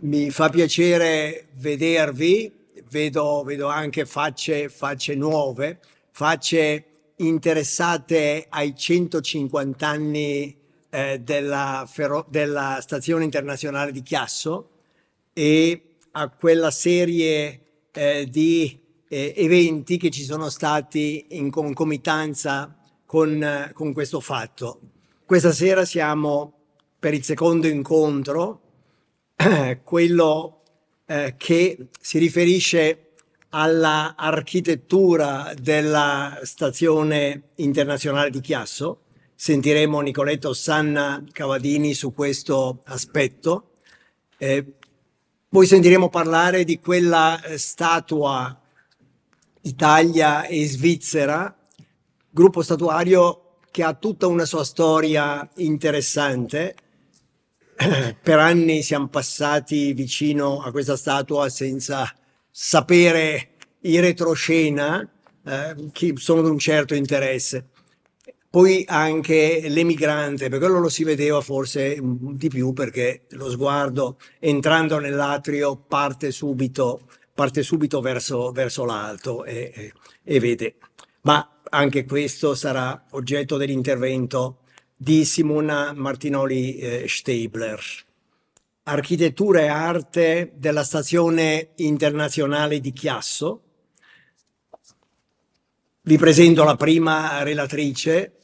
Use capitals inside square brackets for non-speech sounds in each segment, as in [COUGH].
mi fa piacere vedervi, vedo, vedo anche facce, facce, nuove, facce interessate ai 150 anni eh, della, della, Stazione Internazionale di Chiasso e a quella serie eh, di eh, eventi che ci sono stati in concomitanza con, con questo fatto. Questa sera siamo per il secondo incontro [CLEARS THROAT] quello eh, che si riferisce all'architettura della stazione internazionale di Chiasso. Sentiremo Nicoletto Sanna Cavadini su questo aspetto. Eh, poi sentiremo parlare di quella eh, statua Italia e Svizzera, gruppo statuario che ha tutta una sua storia interessante [CLEARS THROAT] per anni siamo passati vicino a questa statua senza sapere in retroscena eh, chi sono di un certo interesse. Poi anche l'emigrante, per quello lo si vedeva forse di più perché lo sguardo entrando nell'atrio parte subito, parte subito verso, verso l'alto e, e, e vede. Ma anche questo sarà oggetto dell'intervento di Simona Martinoli eh, Stabler. Architettura e arte della stazione internazionale di Chiasso. Vi presento la prima relatrice,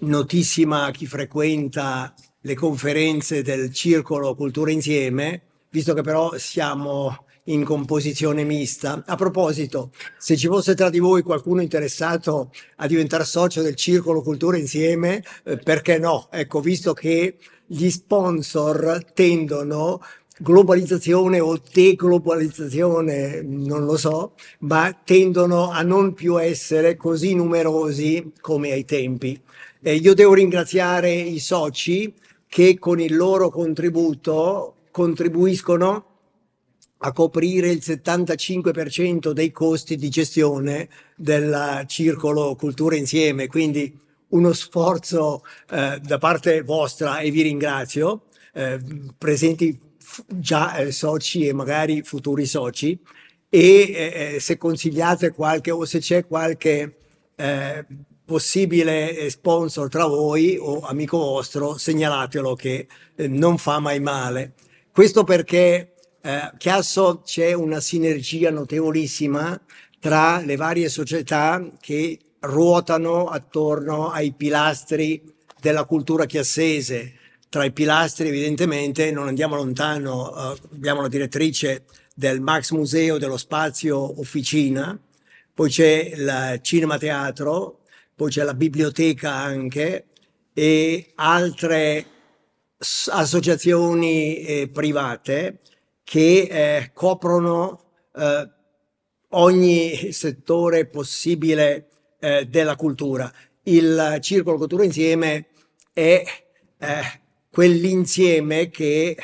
notissima a chi frequenta le conferenze del Circolo Cultura Insieme, visto che però siamo in composizione mista. A proposito, se ci fosse tra di voi qualcuno interessato a diventare socio del Circolo Cultura Insieme, eh, perché no? Ecco, visto che gli sponsor tendono globalizzazione o deglobalizzazione, non lo so, ma tendono a non più essere così numerosi come ai tempi. Eh, io devo ringraziare i soci che con il loro contributo contribuiscono a coprire il 75% dei costi di gestione del circolo Cultura Insieme, quindi uno sforzo eh, da parte vostra e vi ringrazio, eh, presenti già eh, soci e magari futuri soci e eh, eh, se consigliate qualche o se c'è qualche eh, possibile eh, sponsor tra voi o amico vostro segnalatelo che eh, non fa mai male. Questo perché eh, Chiasso c'è una sinergia notevolissima tra le varie società che ruotano attorno ai pilastri della cultura chiassese. Tra i pilastri, evidentemente, non andiamo lontano, eh, abbiamo la direttrice del Max Museo dello Spazio Officina, poi c'è il Cinema Teatro, poi c'è la biblioteca anche e altre associazioni eh, private che eh, coprono eh, ogni settore possibile eh, della cultura. Il Circolo Cultura Insieme è eh, quell'insieme che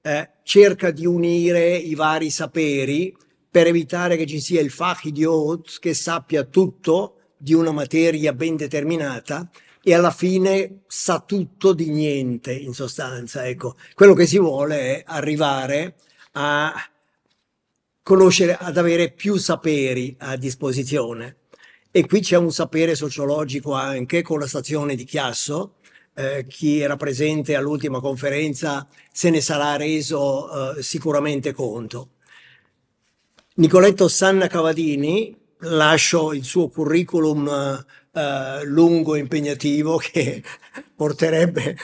eh, cerca di unire i vari saperi per evitare che ci sia il fachidiot che sappia tutto di una materia ben determinata, e alla fine sa tutto di niente in sostanza. Ecco, quello che si vuole è arrivare a a conoscere, ad avere più saperi a disposizione. E qui c'è un sapere sociologico anche con la stazione di Chiasso, eh, chi era presente all'ultima conferenza se ne sarà reso eh, sicuramente conto. Nicoletto Sanna Cavadini, lascio il suo curriculum eh, eh, lungo e impegnativo [LAUGHS] che porterebbe,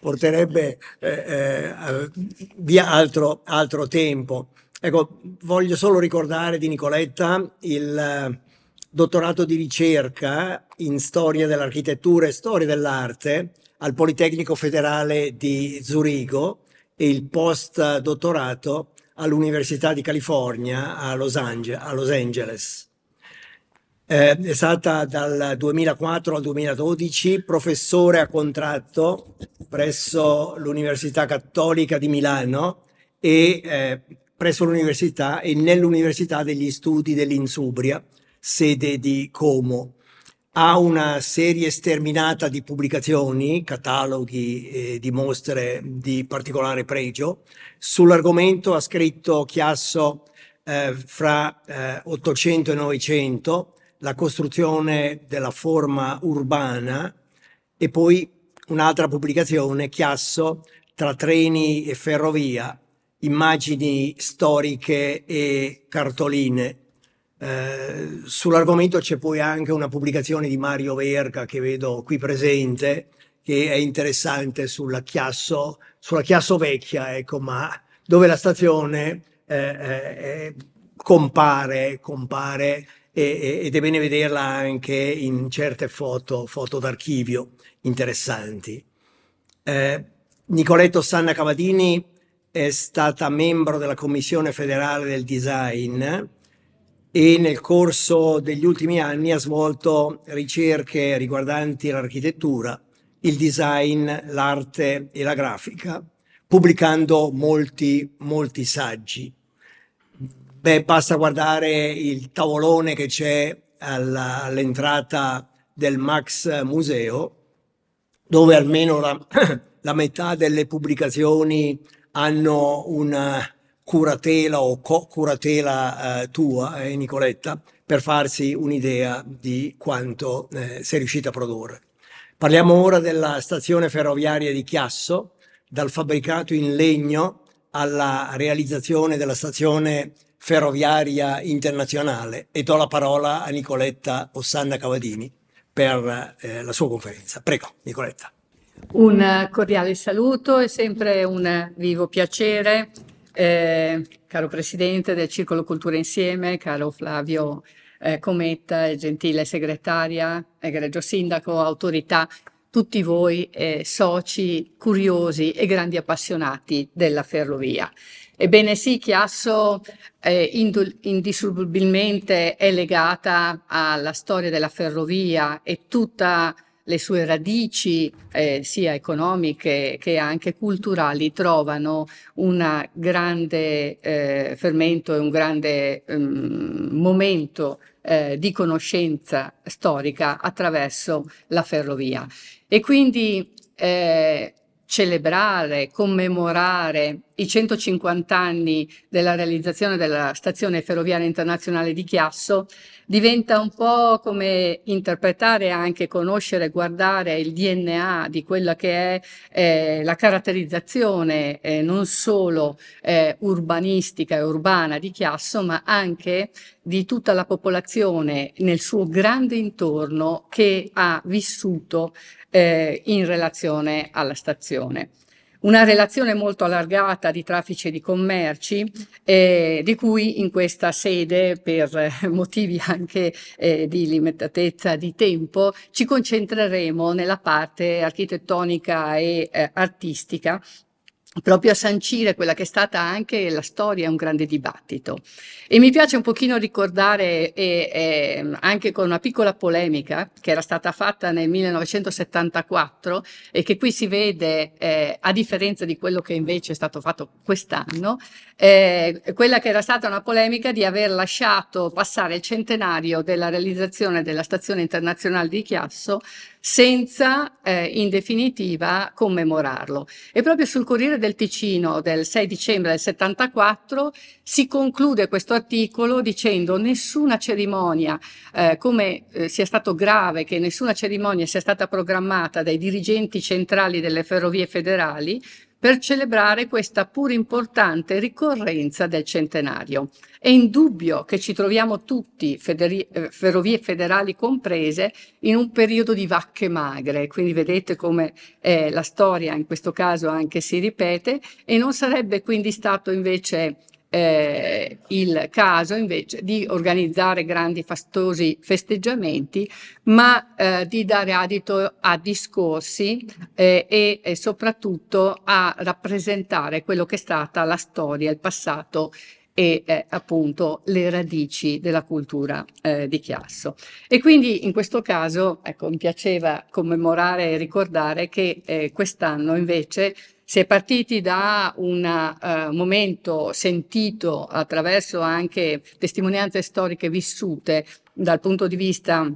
porterebbe eh, eh, via altro, altro, tempo. Ecco, voglio solo ricordare di Nicoletta il eh, dottorato di ricerca in storia dell'architettura e storia dell'arte al Politecnico Federale di Zurigo e il post dottorato all'Università di California a Los, Ange- a Los Angeles eh, è stata dal 2004 al 2012 professore a contratto presso l'Università Cattolica di Milano e eh, presso l'Università e nell'Università degli Studi dell'Insubria, sede di Como. Ha una serie sterminata di pubblicazioni, cataloghi e di mostre di particolare pregio. Sull'argomento ha scritto Chiasso eh, fra eh, 800 e 900 la costruzione della forma urbana e poi un'altra pubblicazione, Chiasso, tra treni e ferrovia, immagini storiche e cartoline. Eh, sull'argomento c'è poi anche una pubblicazione di Mario Verga che vedo qui presente, che è interessante sulla Chiasso, sulla Chiasso vecchia, ecco, ma dove la stazione eh, eh, eh compare, compare e, ed è bene vederla anche in certe foto, foto d'archivio interessanti. Eh, Nicoletto Sanna Cavadini è stata membro della Commissione federale del design e nel corso degli ultimi anni ha svolto ricerche riguardanti l'architettura, il design, l'arte e la grafica, pubblicando molti, molti saggi. Beh, basta guardare il tavolone che c'è alla, all'entrata del Max Museo, dove almeno la, [CLEARS THROAT] la metà delle pubblicazioni hanno una curatela o co-curatela eh, tua, eh, Nicoletta, per farsi un'idea di quanto eh, sei riuscita a produrre. Parliamo ora della stazione ferroviaria di Chiasso, dal fabbricato in legno alla realizzazione della stazione ferroviaria internazionale e do la parola a Nicoletta Ossanna Cavadini per eh, la sua conferenza. Prego, Nicoletta. Un cordiale saluto, è sempre un vivo piacere, eh, caro Presidente del Circolo Cultura Insieme, caro Flavio eh, Cometta, gentile segretaria, egregio sindaco, autorità, tutti voi eh, soci curiosi e grandi appassionati della ferrovia. Ebbene sì, Chiasso eh, indissolubilmente è legata alla storia della ferrovia e tutte le sue radici, eh, sia economiche che anche culturali, trovano un grande eh, fermento e un grande um, momento eh, di conoscenza storica attraverso la ferrovia. E quindi eh, celebrare, commemorare i 150 anni della realizzazione della stazione ferroviaria internazionale di Chiasso, diventa un po' come interpretare anche, conoscere, guardare il DNA di quella che è eh, la caratterizzazione eh, non solo eh, urbanistica e urbana di Chiasso, ma anche di tutta la popolazione nel suo grande intorno che ha vissuto eh, in relazione alla stazione. Una relazione molto allargata di traffici e di commerci, eh, di cui in questa sede, per [LAUGHS] motivi anche eh, di limitatezza di tempo, ci concentreremo nella parte architettonica e eh, artistica proprio a sancire quella che è stata anche la storia, un grande dibattito. E mi piace un pochino ricordare, e, e, anche con una piccola polemica che era stata fatta nel 1974 e che qui si vede, eh, a differenza di quello che invece è stato fatto quest'anno, eh, quella che era stata una polemica di aver lasciato passare il centenario della realizzazione della stazione internazionale di Chiasso senza eh, in definitiva commemorarlo. E proprio sul Corriere del Ticino del 6 dicembre del 74 si conclude questo articolo dicendo nessuna cerimonia, eh, come eh, sia stato grave che nessuna cerimonia sia stata programmata dai dirigenti centrali delle ferrovie federali, per celebrare questa pur importante ricorrenza del centenario. È indubbio che ci troviamo tutti, federi- eh, ferrovie federali comprese, in un periodo di vacche magre, quindi vedete come eh, la storia in questo caso anche si ripete e non sarebbe quindi stato invece eh, il caso invece di organizzare grandi fastosi festeggiamenti, ma eh, di dare adito a discorsi eh, e, e soprattutto a rappresentare quello che è stata la storia, il passato e eh, appunto le radici della cultura eh, di Chiasso. E quindi in questo caso ecco, mi piaceva commemorare e ricordare che eh, quest'anno invece si è partiti da un uh, momento sentito attraverso anche testimonianze storiche vissute dal punto di vista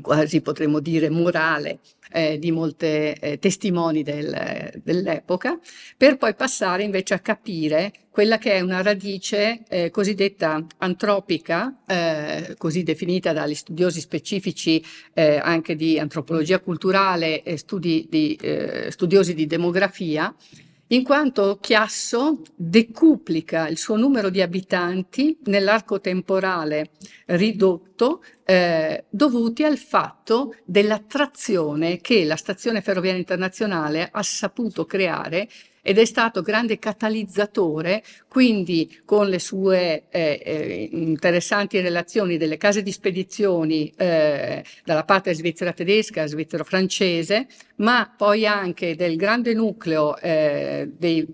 quasi potremmo dire morale eh, di molte eh, testimoni del, dell'epoca, per poi passare invece a capire quella che è una radice eh, cosiddetta antropica, eh, così definita dagli studiosi specifici eh, anche di antropologia culturale e studi di, eh, studiosi di demografia, in quanto Chiasso decuplica il suo numero di abitanti nell'arco temporale ridotto eh, dovuti al fatto dell'attrazione che la stazione ferroviaria internazionale ha saputo creare ed è stato grande catalizzatore, quindi con le sue eh, eh, interessanti relazioni delle case di spedizioni eh, dalla parte svizzera tedesca, svizzero francese, ma poi anche del grande nucleo eh, dei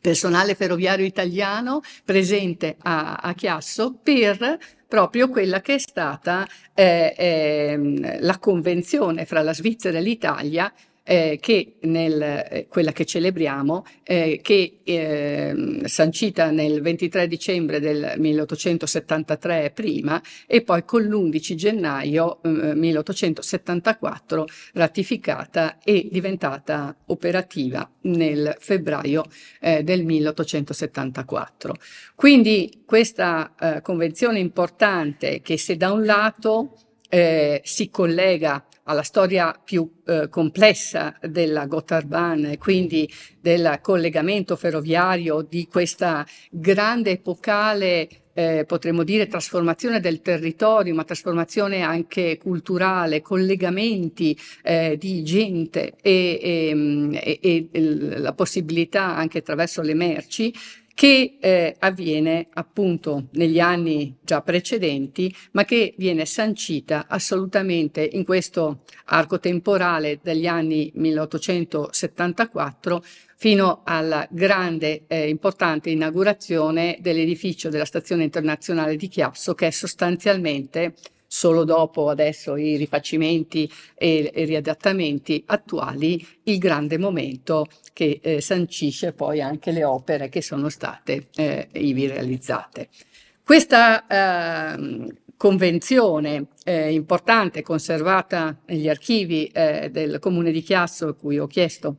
personale ferroviario italiano presente a, a Chiasso per proprio quella che è stata eh, eh, la convenzione fra la Svizzera e l'Italia eh, che nel, eh, quella che celebriamo, eh, che ehm, sancita nel 23 dicembre del 1873 prima e poi con l'11 gennaio 1874 mm, eh, ratificata e diventata operativa nel febbraio eh, del 1874. Quindi questa convenzione importante che se da un lato si collega alla storia più eh, complessa della Gotthardbahn e quindi del collegamento ferroviario di questa grande epocale eh, potremmo dire trasformazione del territorio, ma trasformazione anche culturale, collegamenti eh, di gente e, ehm, e, e, e la possibilità anche attraverso le merci, che eh, avviene appunto negli anni già precedenti, ma che viene sancita assolutamente in questo arco temporale dagli anni 1874 fino alla grande eh, importante inaugurazione dell'edificio della stazione internazionale di Chiasso che è sostanzialmente solo dopo adesso i rifacimenti e, e riadattamenti attuali, il grande momento che eh, sancisce poi anche le opere che sono state eh, ivi realizzate. Questa eh, convenzione eh, importante conservata negli archivi eh, del comune di Chiasso, a cui ho chiesto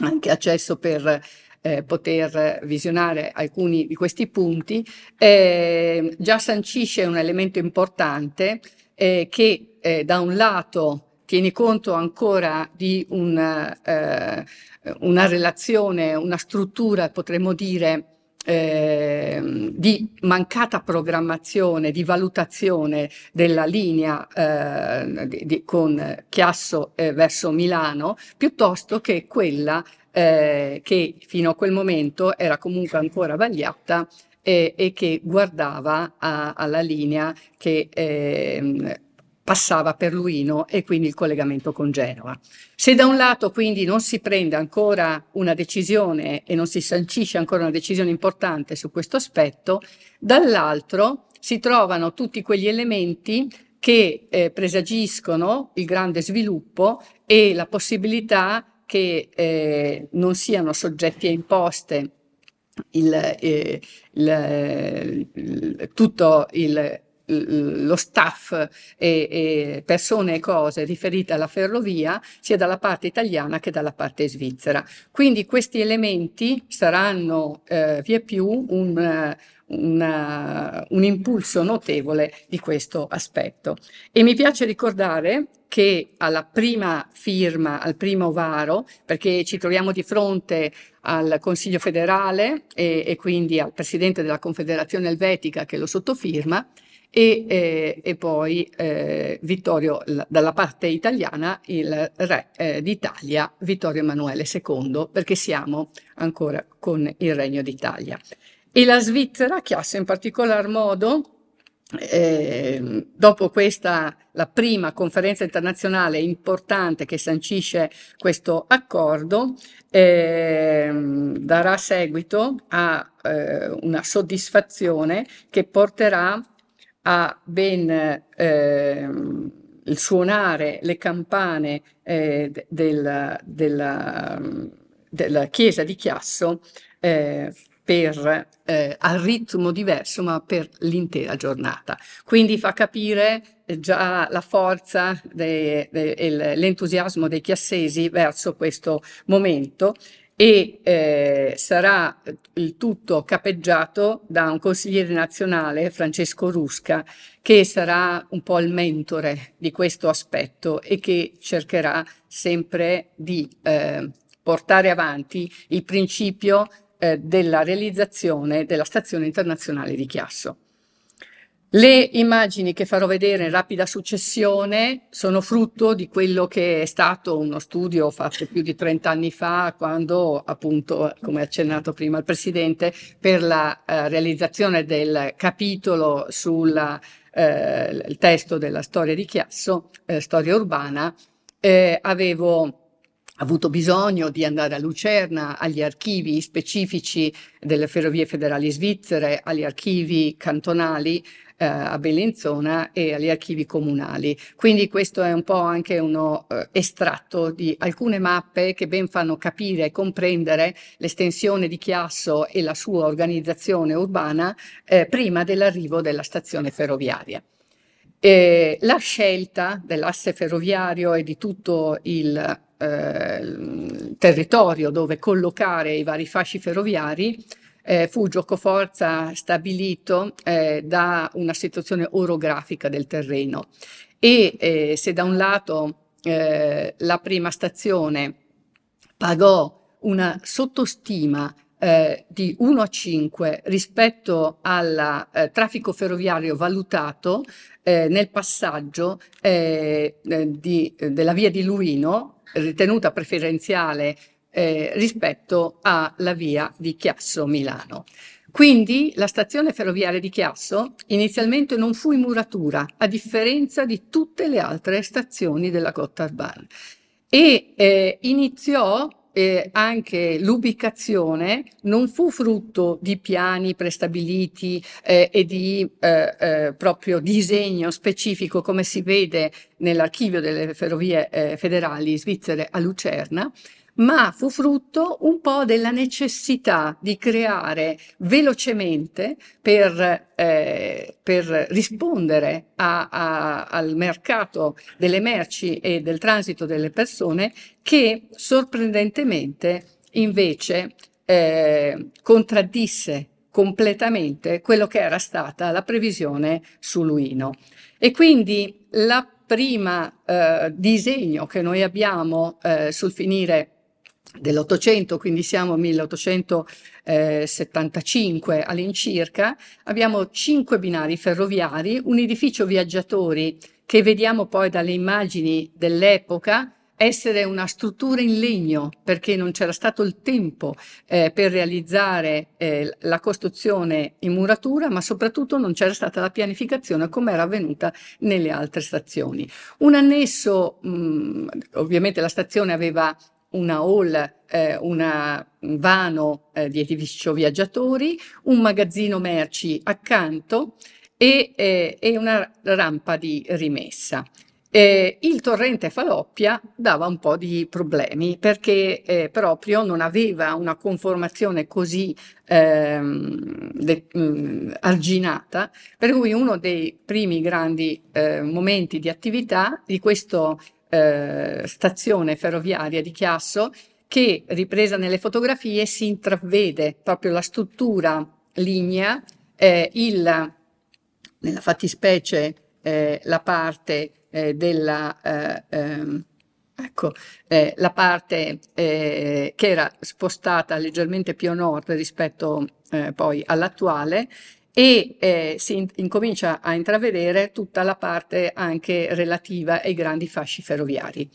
anche accesso per eh, poter visionare alcuni di questi punti, eh, già sancisce un elemento importante eh, che eh, da un lato tiene conto ancora di una, eh, una relazione, una struttura, potremmo dire, eh, di mancata programmazione, di valutazione della linea eh, di, di, con Chiasso eh, verso Milano, piuttosto che quella eh, che fino a quel momento era comunque ancora vagliata eh, e che guardava a, alla linea che eh, passava per Luino e quindi il collegamento con Genova. Se da un lato quindi non si prende ancora una decisione e non si sancisce ancora una decisione importante su questo aspetto, dall'altro si trovano tutti quegli elementi che eh, presagiscono il grande sviluppo e la possibilità che eh, non siano soggetti a imposte il, eh, il, tutto il lo staff e, e, persone e cose riferite alla ferrovia sia dalla parte italiana che dalla parte svizzera. Quindi questi elementi saranno eh, via più un, una, un impulso notevole di questo aspetto. E mi piace ricordare che alla prima firma, al primo varo, perché ci troviamo di fronte al Consiglio federale e, e quindi al Presidente della Confederazione Elvetica che lo sottofirma, e, eh, e poi eh, Vittorio, dalla parte italiana, il re eh, d'Italia, Vittorio Emanuele II, perché siamo ancora con il Regno d'Italia. E la Svizzera, che in particolar modo eh, dopo questa, la prima conferenza internazionale importante che sancisce questo accordo, eh, darà seguito a eh, una soddisfazione che porterà a ben ehm, il suonare le campane eh, della, della, della, Chiesa di Chiasso eh, per, eh, al ritmo diverso, ma per l'intera giornata. Quindi fa capire eh, già la forza de, de, l'entusiasmo dei chiassesi verso questo momento e eh, sarà eh, il tutto capeggiato da un consigliere nazionale, Francesco Rusca, che sarà un po' il mentore di questo aspetto e che cercherà sempre di eh, portare avanti il principio eh, della realizzazione della stazione internazionale di Chiasso. Le immagini che farò vedere in rapida successione sono frutto di quello che è stato uno studio fatto più di 30 anni fa, quando appunto, come accennato prima il Presidente, per la eh, realizzazione del capitolo sul eh, testo della storia di Chiasso, eh, storia urbana, eh, avevo avuto bisogno di andare a Lucerna, agli archivi specifici delle Ferrovie Federali Svizzere, agli archivi cantonali eh, a Bellinzona e agli archivi comunali. Quindi questo è un po' anche uno eh, estratto di alcune mappe che ben fanno capire e comprendere l'estensione di Chiasso e la sua organizzazione urbana eh, prima dell'arrivo della stazione ferroviaria. Eh, la scelta dell'asse ferroviario e di tutto il Ehm, territorio dove collocare i vari fasci ferroviari eh, fu giocoforza stabilito eh, da una situazione orografica del terreno e eh, se da un lato eh, la prima stazione pagò una sottostima eh, di 1 a 5 rispetto al eh, traffico ferroviario valutato eh, nel passaggio eh, di, della via di Luino ritenuta preferenziale eh, rispetto alla via di Chiasso-Milano. Quindi la stazione ferroviaria di Chiasso inizialmente non fu in muratura, a differenza di tutte le altre stazioni della Gotthardbahn, e eh, iniziò eh, anche l'ubicazione non fu frutto di piani prestabiliti eh, e di eh, eh proprio disegno specifico come si vede nell'archivio delle ferrovie eh, federali svizzere a Lucerna, ma fu frutto un po' della necessità di creare velocemente per, eh, per rispondere a, a, al mercato delle merci e del transito delle persone che sorprendentemente invece eh, contraddisse completamente quello che era stata la previsione su Luino. E quindi la prima eh, disegno che noi abbiamo eh, sul finire dell'Ottocento, quindi siamo a 1875 all'incirca, abbiamo cinque binari ferroviari, un edificio viaggiatori che vediamo poi dalle immagini dell'epoca essere una struttura in legno perché non c'era stato il tempo eh, per realizzare eh, la costruzione in muratura, ma soprattutto non c'era stata la pianificazione come era avvenuta nelle altre stazioni. Un annesso, mh, mm, ovviamente la stazione aveva una hall, eh, una vano eh, di edificio viaggiatori, un magazzino merci accanto e, eh, e una rampa di rimessa. Eh, il torrente Faloppia dava un po' di problemi perché eh, proprio non aveva una conformazione così ehm, de- mh, mm, arginata, per cui uno dei primi grandi eh, momenti di attività di questo eh, stazione ferroviaria di Chiasso che, ripresa nelle fotografie, si intravede proprio la struttura lignea, eh, il, nella fattispecie eh, la parte eh, della... Eh, ehm, Ecco, eh, la parte eh, che era spostata leggermente più a nord rispetto eh, poi all'attuale e eh, si incomincia a intravedere tutta la parte anche relativa ai grandi fasci ferroviari.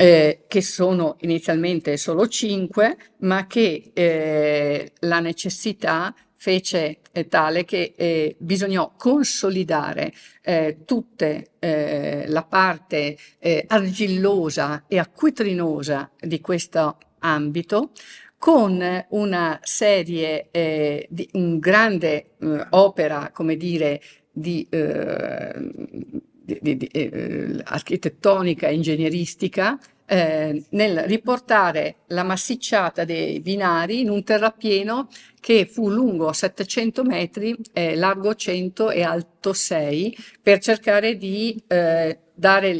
Eh, che sono inizialmente solo cinque, ma che eh, la necessità fece eh, tale che eh, bisognò consolidare eh, tutta eh, la parte eh, argillosa e acquitrinosa di questo ambito con una serie eh, di un grande eh, opera, come dire, di, eh, di, di, eh, architettonica, ingegneristica, eh, nel riportare la massicciata dei binari in un terrapieno che fu lungo 700 metri, largo 100 e alto 6, per cercare di eh, dare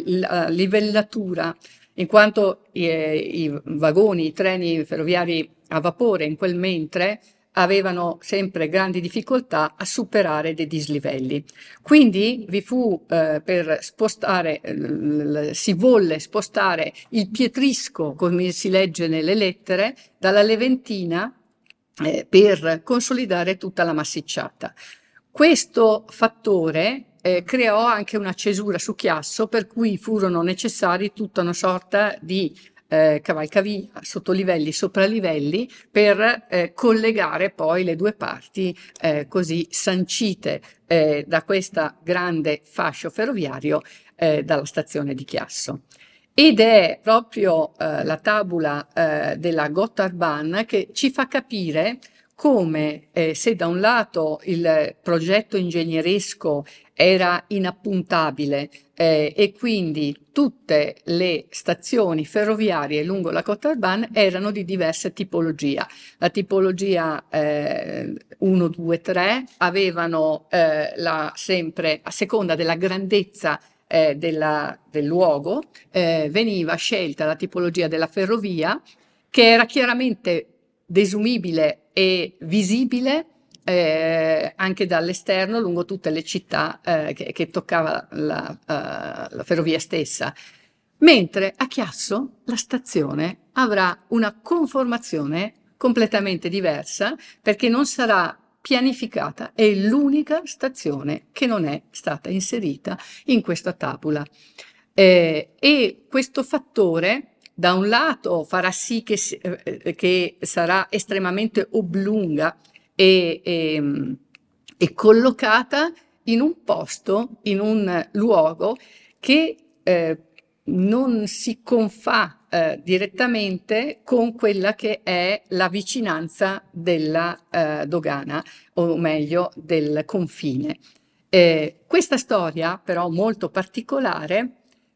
livellatura in quanto eh, i vagoni, i treni ferroviari a vapore in quel mentre avevano sempre grandi difficoltà a superare dei dislivelli. Quindi vi fu eh, per spostare, eh, si volle spostare il pietrisco, come si legge nelle lettere, dalla Leventina eh, per consolidare tutta la massicciata. Questo fattore eh, creò anche una cesura su chiasso per cui furono necessari tutta una sorta di eh, cavalcavia, sopra livelli per eh, collegare poi le due parti eh, così sancite eh, da questo grande fascio ferroviario eh, dalla stazione di Chiasso. Ed è proprio eh, la tabula eh, della Gotthard che ci fa capire come eh, se da un lato il progetto ingegneresco era inappuntabile eh, e quindi tutte le stazioni ferroviarie lungo la cotta urbana erano di diversa tipologia. La tipologia eh, 1, 2, 3 avevano eh, la, sempre a seconda della grandezza eh, della, del luogo, eh, veniva scelta la tipologia della ferrovia che era chiaramente desumibile e visibile eh, anche dall'esterno lungo tutte le città eh, che, che, toccava la, uh, la ferrovia stessa. Mentre a Chiasso la stazione avrà una conformazione completamente diversa perché non sarà pianificata, è l'unica stazione che non è stata inserita in questa tabula. Eh, e questo fattore da un lato farà sì che, eh, eh, che sarà estremamente oblunga e, e, e, collocata in un posto, in un luogo che eh, non si confà eh, direttamente con quella che è la vicinanza della eh, dogana, o meglio del confine. Eh, questa storia, però molto particolare,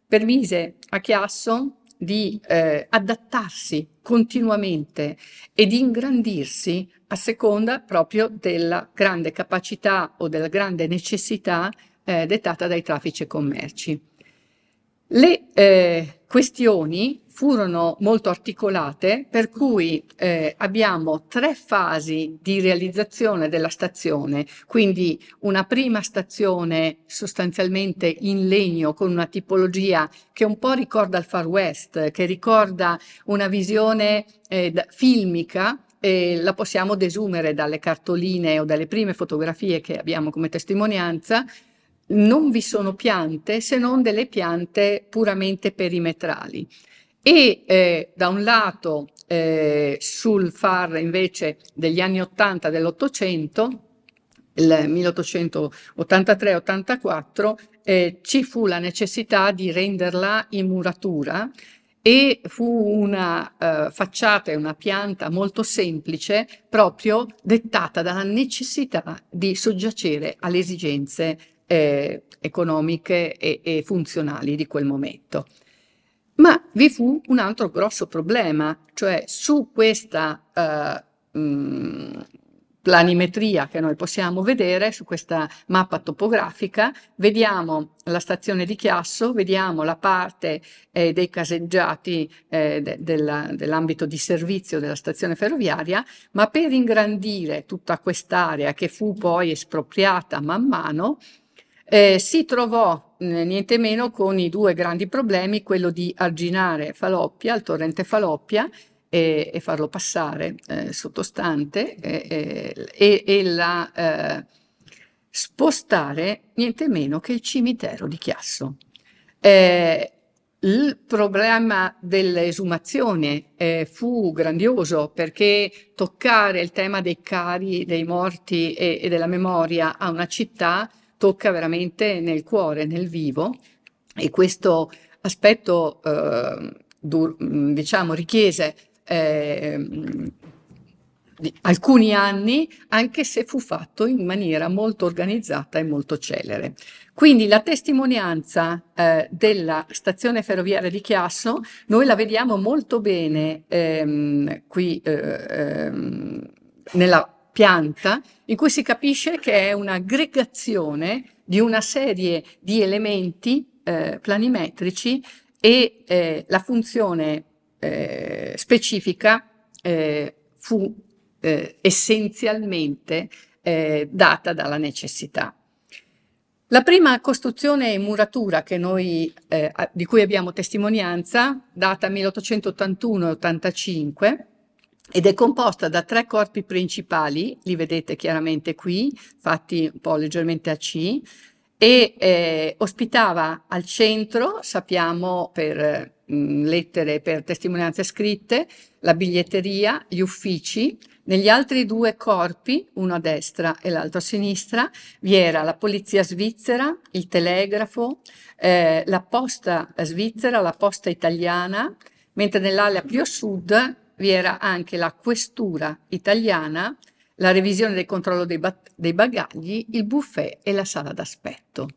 permise a Chiasso di eh, adattarsi continuamente e di ingrandirsi a seconda proprio della grande capacità o della grande necessità eh, dettata dai traffici e commerci. Le eh, questioni furono molto articolate, per cui eh, abbiamo tre fasi di realizzazione della stazione, quindi una prima stazione sostanzialmente in legno con una tipologia che un po' ricorda il Far West, che ricorda una visione eh, filmica e la possiamo desumere dalle cartoline o dalle prime fotografie che abbiamo come testimonianza, non vi sono piante se non delle piante puramente perimetrali e eh, da un lato eh, sul far invece degli anni 80 dell'Ottocento, il 1883-84, eh, ci fu la necessità di renderla in muratura e fu una eh, facciata e una pianta molto semplice proprio dettata dalla necessità di soggiacere alle esigenze eh, economiche e, e funzionali di quel momento. Ma vi fu un altro grosso problema, cioè su questa eh, mh, planimetria che noi possiamo vedere, su questa mappa topografica, vediamo la stazione di Chiasso, vediamo la parte eh, dei caseggiati eh, de dell'ambito di servizio della stazione ferroviaria, ma per ingrandire tutta quest'area che fu poi espropriata man mano, eh, si trovò eh, niente meno con i due grandi problemi, quello di arginare Faloppia, il torrente Faloppia, e, e farlo passare eh, sottostante eh, eh, e, e la, eh, spostare niente meno che il cimitero di Chiasso. Il problema dell'esumazione eh, fu grandioso perché toccare il tema dei cari, dei morti e, e della memoria a una città tocca veramente nel cuore, nel vivo e questo aspetto eh, du- diciamo richiese eh, alcuni anni, anche se fu fatto in maniera molto organizzata e molto celere. Quindi la testimonianza eh, della stazione ferroviaria di Chiasso noi la vediamo molto bene ehm, qui eh, ehm, nella pianta, in cui si capisce che è un'aggregazione di una serie di elementi eh, planimetrici e eh, la funzione eh, specifica eh, fu eh, essenzialmente eh, data dalla necessità. La prima costruzione in muratura noi, di cui abbiamo testimonianza, data 1881-85, ed è composta da tre corpi principali, li vedete chiaramente qui, fatti un po' leggermente a C, e eh, ospitava al centro, sappiamo per mh, mm, lettere e per testimonianze scritte, la biglietteria, gli uffici, negli altri due corpi, uno a destra e l'altro a sinistra, vi era la polizia svizzera, il telegrafo, eh, la posta svizzera, la posta italiana, mentre nell'area più a sud vi era anche la questura italiana, la revisione del controllo dei, dei bagagli, il buffet e la sala d'aspetto.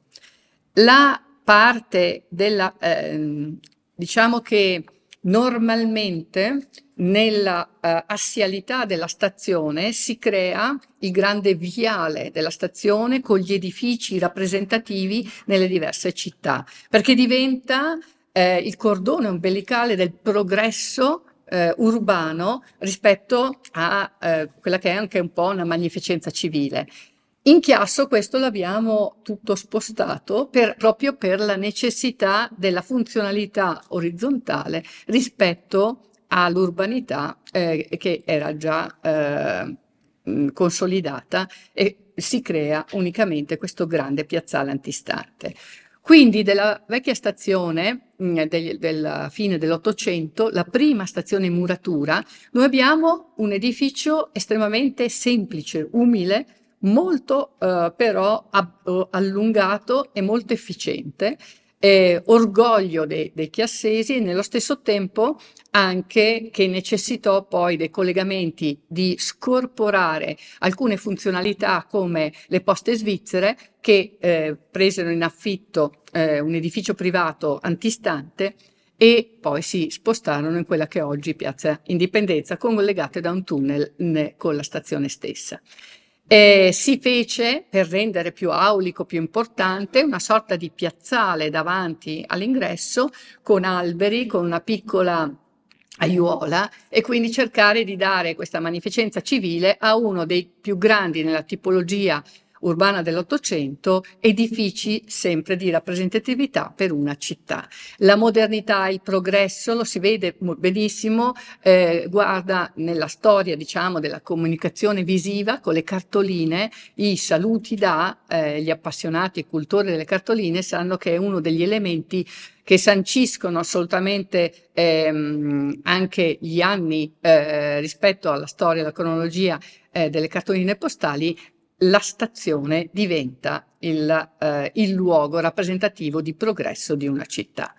La parte della, eh, diciamo che normalmente nella eh, assialità della stazione si crea il grande viale della stazione con gli edifici rappresentativi nelle diverse città, perché diventa eh, il cordone ombelicale del progresso eh, urbano rispetto a eh, quella che è anche un po' una magnificenza civile. In chiasso questo l'abbiamo tutto spostato per, proprio per la necessità della funzionalità orizzontale rispetto all'urbanità eh, che era già eh, consolidata e si crea unicamente questo grande piazzale antistante. Quindi della vecchia stazione mh, mm, del, della fine dell'Ottocento, la prima stazione muratura, noi abbiamo un edificio estremamente semplice, umile, molto eh, però eh, allungato e molto efficiente, eh, orgoglio de, dei chiassesi e nello stesso tempo anche che necessitò poi dei collegamenti di scorporare alcune funzionalità come le poste svizzere che eh, presero in affitto eh, un edificio privato antistante e poi si spostarono in quella che oggi è Piazza Indipendenza, collegate da un tunnel con la stazione stessa. E eh, si fece, per rendere più aulico, più importante, una sorta di piazzale davanti all'ingresso con alberi, con una piccola aiuola e quindi cercare di dare questa magnificenza civile a uno dei più grandi nella tipologia urbana dell'Ottocento, edifici sempre di rappresentatività per una città. La modernità, il progresso, lo si vede benissimo, eh, guarda nella storia diciamo, della comunicazione visiva con le cartoline, i saluti da eh, gli appassionati e cultori delle cartoline sanno che è uno degli elementi che sanciscono assolutamente ehm, anche gli anni eh, rispetto alla storia, alla cronologia eh, delle cartoline postali la stazione diventa il, eh, il luogo rappresentativo di progresso di una città.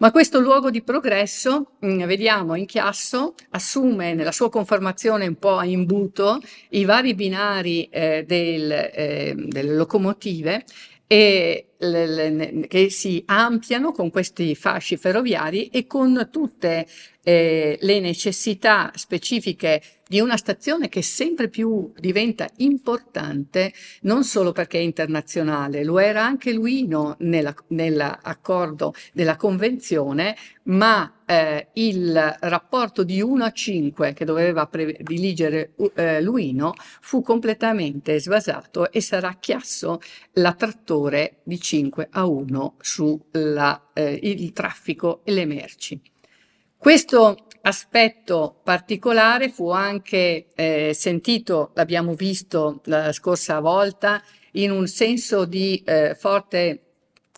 Ma questo luogo di progresso, mm, vediamo in chiasso, assume nella sua conformazione un po' a imbuto i vari binari eh, del, eh, delle locomotive e che si ampliano con questi fasci ferroviari e con tutte eh, le necessità specifiche di una stazione che sempre più diventa importante, non solo perché è internazionale, lo era anche Luino nell'accordo della Convenzione, ma eh, il rapporto di 1 a 5 che doveva prediligere eh, Luino fu completamente svasato e sarà Chiasso l'attrattore di 5 a 1 sul eh, traffico e le merci. Questo aspetto particolare fu anche eh, sentito, l'abbiamo visto la scorsa volta, in un senso di eh, forte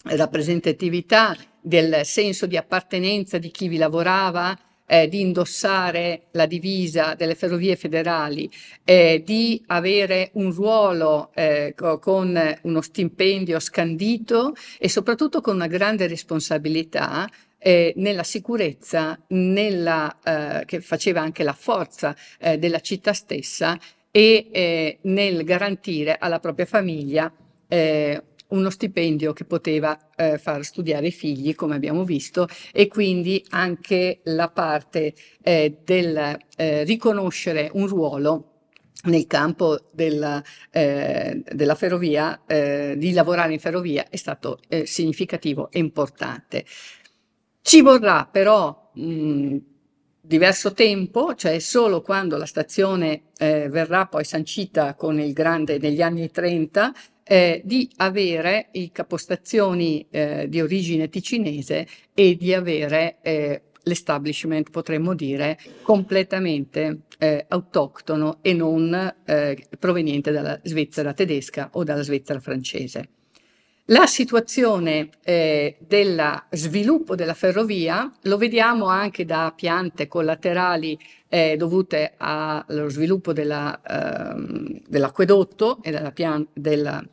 rappresentatività del senso di appartenenza di chi vi lavorava, eh, di indossare la divisa delle ferrovie federali, eh, di avere un ruolo eh, con uno stipendio scandito e soprattutto con una grande responsabilità eh, nella sicurezza nella, eh, che faceva anche la forza eh, della città stessa e eh, nel garantire alla propria famiglia eh, uno stipendio che poteva eh, far studiare i figli, come abbiamo visto, e quindi anche la parte eh, del eh, riconoscere un ruolo nel campo della, eh, della ferrovia, eh, di lavorare in ferrovia è stato eh, significativo e importante. Ci vorrà però mh, diverso tempo, cioè solo quando la stazione eh, verrà poi sancita con il grande negli anni 30 eh, di avere i capostazioni eh, di origine ticinese e di avere eh, l'establishment, potremmo dire, completamente eh, autoctono e non eh, proveniente dalla Svizzera tedesca o dalla Svizzera francese. La situazione eh, del sviluppo della ferrovia lo vediamo anche da piante collaterali eh, dovute allo sviluppo ehm, dell'acquedotto e della, della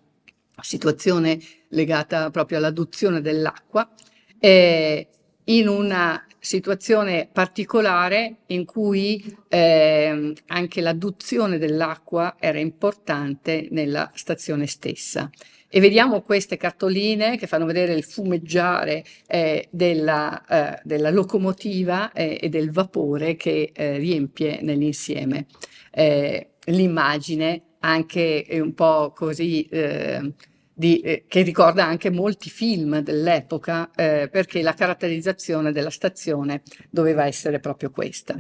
situazione legata proprio all'adduzione dell'acqua, eh, in una situazione particolare in cui eh, anche l'adduzione dell'acqua era importante nella stazione stessa. E vediamo queste cartoline che fanno vedere il fumeggiare eh, della, eh, della, locomotiva eh, e del vapore che eh, riempie nell'insieme eh, l'immagine anche eh, un po' così, eh, di, eh, che ricorda anche molti film dell'epoca, eh, perché la caratterizzazione della stazione doveva essere proprio questa.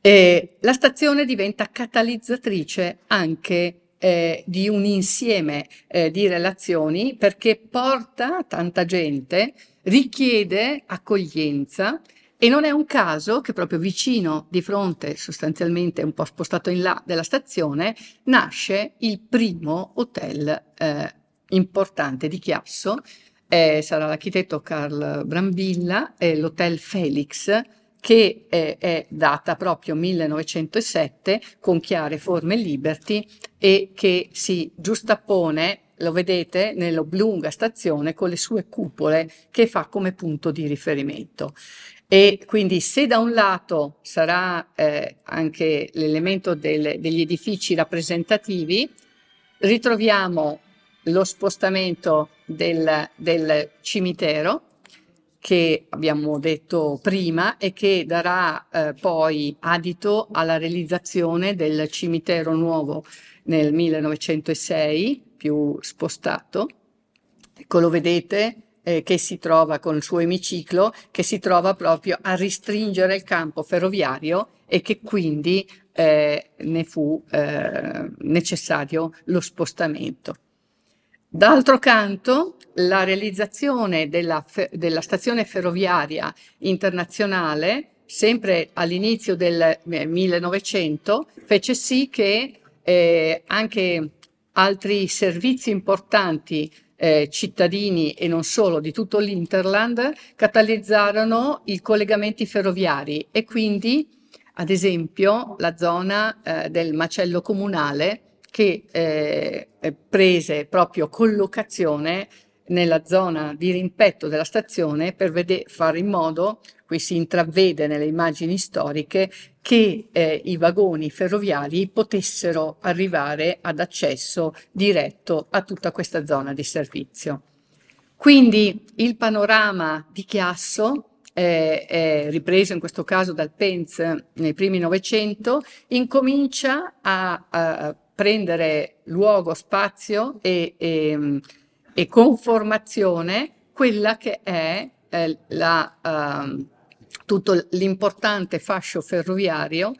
E la stazione diventa catalizzatrice anche eh, di un insieme eh, di relazioni perché porta tanta gente, richiede accoglienza, e non è un caso che proprio vicino, di fronte, sostanzialmente un po' spostato in là della stazione, nasce il primo hotel eh, importante di Chiasso. Eh, sarà l'architetto Carl Brambilla, eh, l'hotel Felix, che è, eh, è, data proprio 1907 con chiare forme liberty e che si giustappone, lo vedete, nell'oblunga stazione con le sue cupole che fa come punto di riferimento. E quindi se da un lato sarà eh, anche l'elemento degli edifici rappresentativi, ritroviamo lo spostamento del, del, cimitero che abbiamo detto prima e che darà eh, poi adito alla realizzazione del cimitero nuovo nel 1906, più spostato. Ecco, lo vedete, eh, che si trova con il suo emiciclo, che si trova proprio a ristringere il campo ferroviario e che quindi eh, ne fu eh, necessario lo spostamento. D'altro canto, la realizzazione della, della stazione ferroviaria internazionale, sempre all'inizio del 1900, eh, fece sì che eh, anche altri servizi importanti eh, cittadini e non solo di tutto l'Interland catalizzarono i collegamenti ferroviari e quindi, ad esempio, la zona eh, del macello comunale che eh, prese proprio collocazione nella zona di rimpetto della stazione per vedere, fare in modo, qui si intravede nelle immagini storiche, che eh, i vagoni ferroviari potessero arrivare ad accesso diretto a tutta questa zona di servizio. Quindi il panorama di Chiasso eh, eh, ripreso in questo caso dal Penz nei primi Novecento, incomincia a, a prendere luogo, spazio e, e e con formazione quella che è eh, la, eh, tutto l'importante fascio ferroviario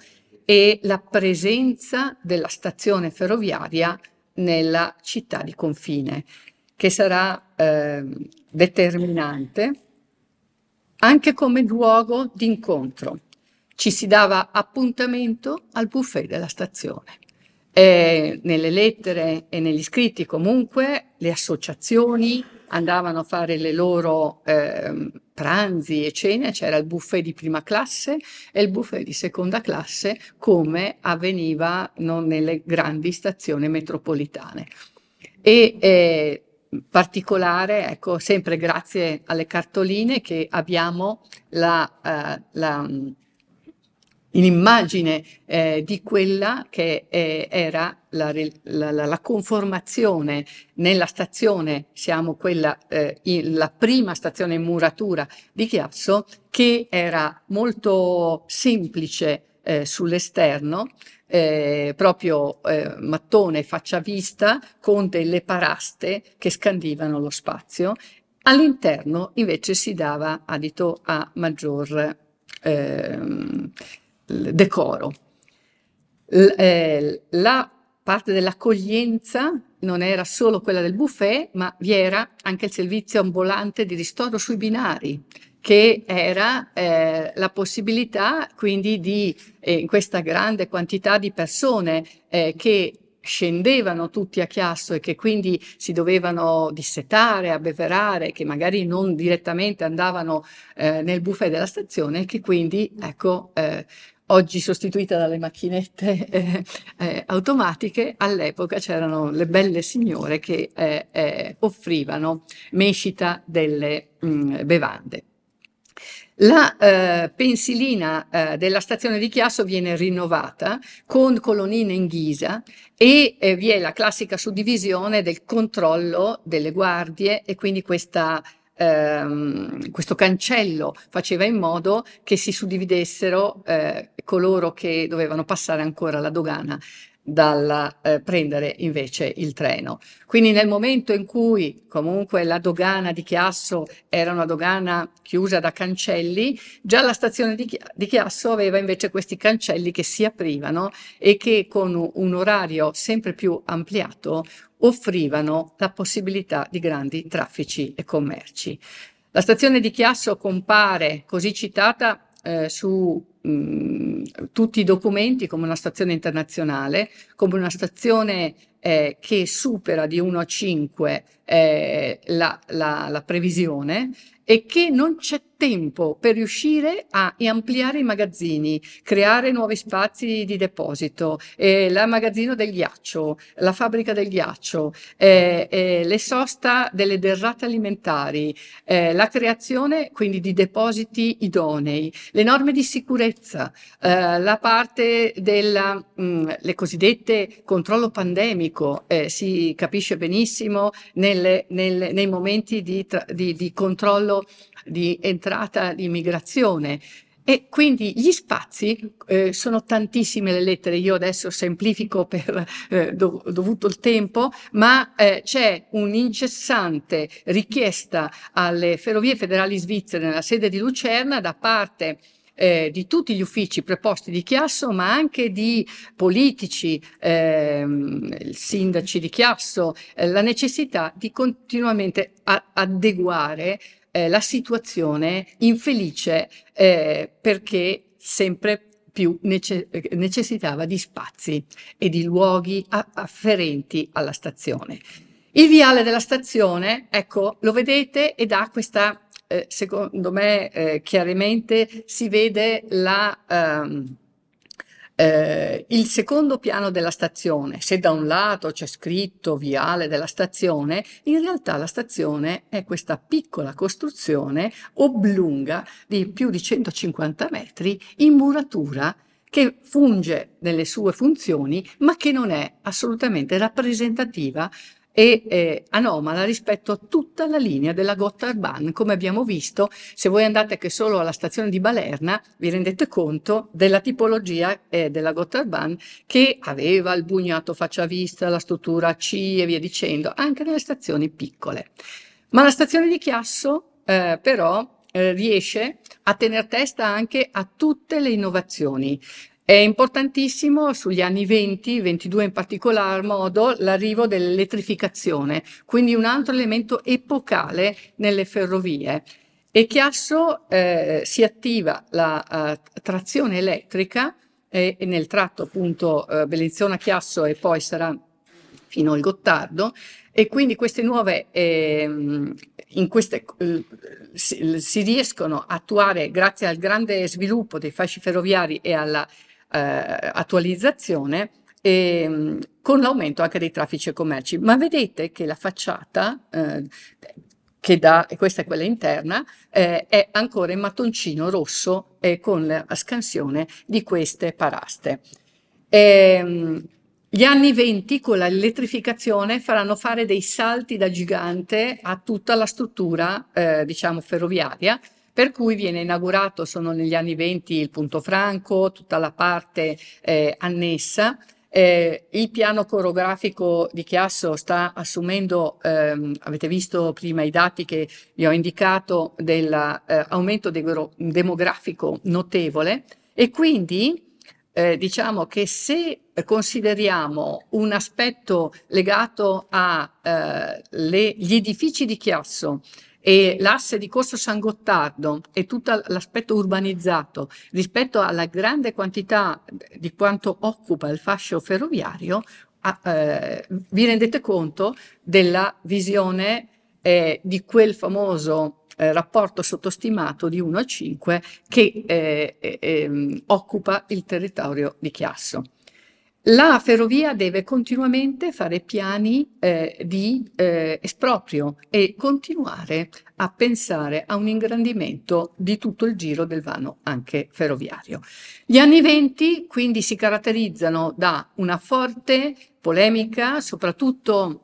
e la presenza della stazione ferroviaria nella città di confine, che sarà eh, determinante anche come luogo di incontro. Ci si dava appuntamento al buffet della stazione eh, nelle lettere e negli scritti comunque le associazioni andavano a fare le loro eh, pranzi e cene, c'era il buffet di prima classe e il buffet di seconda classe come avveniva non nelle grandi stazioni metropolitane. E eh, particolare, ecco, sempre grazie alle cartoline che abbiamo la, eh, la in immagine eh, di quella che eh, era la, la, la, conformazione nella stazione, siamo quella, eh, in, la prima stazione in muratura di Chiasso, che era molto semplice eh, sull'esterno, eh, proprio eh, mattone faccia vista con delle paraste che scandivano lo spazio. All'interno invece si dava adito a maggior eh, decoro. L, eh, la parte dell'accoglienza non era solo quella del buffet, ma vi era anche il servizio ambulante di ristoro sui binari, che era eh, la possibilità quindi di, eh, questa grande quantità di persone eh, che scendevano tutti a chiasso e che quindi si dovevano dissetare, abbeverare, che magari non direttamente andavano eh, nel buffet della stazione e che quindi ecco, eh, oggi sostituita dalle macchinette eh, eh, automatiche, all'epoca c'erano le belle signore che eh, eh offrivano mescita delle mh, mm, bevande. La eh, pensilina eh, della stazione di Chiasso viene rinnovata con colonnine in ghisa e eh, vi è la classica suddivisione del controllo delle guardie e quindi questa ehm, questo cancello faceva in modo che si suddividessero eh, coloro che dovevano passare ancora la dogana dal eh, prendere invece il treno. Quindi nel momento in cui comunque la dogana di Chiasso era una dogana chiusa da cancelli, già la stazione di, di Chiasso aveva invece questi cancelli che si aprivano e che con un orario sempre più ampliato offrivano la possibilità di grandi traffici e commerci. La stazione di Chiasso compare così citata eh, su mh, tutti i documenti come una stazione internazionale, come una stazione eh, che supera di 1 a 5 eh, la, la, la previsione e che non c'è tempo per riuscire a ampliare i magazzini, creare nuovi spazi di deposito, eh, la magazzino del ghiaccio, la fabbrica del ghiaccio, eh, eh, le sosta delle derrate alimentari, eh, la creazione quindi di depositi idonei, le norme di sicurezza, eh, la parte delle mm, cosiddette controllo pandemico, eh, si capisce benissimo nelle, nelle, nei momenti di, di, di controllo di entrata di immigrazione. E quindi gli spazi, eh, sono tantissime le lettere, io adesso semplifico per eh, dov dovuto il tempo, ma eh, c'è un'incessante richiesta alle Ferrovie Federali Svizzere nella sede di Lucerna da parte eh, di tutti gli uffici preposti di Chiasso, ma anche di politici, ehm, sindaci di Chiasso, eh, la necessità di continuamente adeguare eh, la situazione infelice eh, perché sempre più nece- necessitava di spazi e di luoghi a- afferenti alla stazione. Il viale della stazione, ecco, lo vedete ed ha questa, eh, secondo me eh, chiaramente si vede la... Ehm, eh, il secondo piano della stazione, se da un lato c'è scritto viale della stazione, in realtà la stazione è questa piccola costruzione oblunga di più di 150 metri in muratura che funge nelle sue funzioni ma che non è assolutamente rappresentativa e eh, anomala rispetto a tutta la linea della Gotthardbahn, come abbiamo visto, se voi andate che solo alla stazione di Balerna vi rendete conto della tipologia eh, della Gotthardbahn che aveva il bugnato faccia a vista, la struttura C e via dicendo, anche nelle stazioni piccole. Ma la stazione di Chiasso eh, però eh, riesce a tenere testa anche a tutte le innovazioni. È importantissimo sugli anni 20, 22 in particolar modo, l'arrivo dell'elettrificazione, quindi un altro elemento epocale nelle ferrovie. E Chiasso eh, si attiva la uh, trazione elettrica eh, e nel tratto appunto eh, Bellinzona-Chiasso e poi sarà fino al Gottardo e quindi queste nuove eh, in queste, eh, si, si riescono a attuare grazie al grande sviluppo dei fasci ferroviari e alla eh, attualizzazione e, mh, mm, con l'aumento anche dei traffici e commerci. Ma vedete che la facciata, eh, che da, e questa è quella interna, eh, è ancora in mattoncino rosso e con la scansione di queste paraste. E, ehm, mh, gli anni 20 con l'elettrificazione faranno fare dei salti da gigante a tutta la struttura, eh, diciamo, ferroviaria per cui viene inaugurato, sono negli anni 20, il Punto Franco, tutta la parte eh, annessa. Eh, il piano coreografico di Chiasso sta assumendo, ehm, avete visto prima i dati che vi ho indicato, dell'aumento eh, de demografico notevole e quindi eh, diciamo che se consideriamo un aspetto legato agli eh, edifici di Chiasso e l'asse di Corso San Gottardo e tutto l'aspetto urbanizzato rispetto alla grande quantità di quanto occupa il fascio ferroviario, eh, vi rendete conto della visione eh, di quel famoso eh, rapporto sottostimato di 1 a 5 che eh, eh, ehm, occupa il territorio di Chiasso. La ferrovia deve continuamente fare piani eh, di eh, esproprio e continuare a pensare a un ingrandimento di tutto il giro del vano anche ferroviario. Gli anni venti quindi si caratterizzano da una forte polemica, soprattutto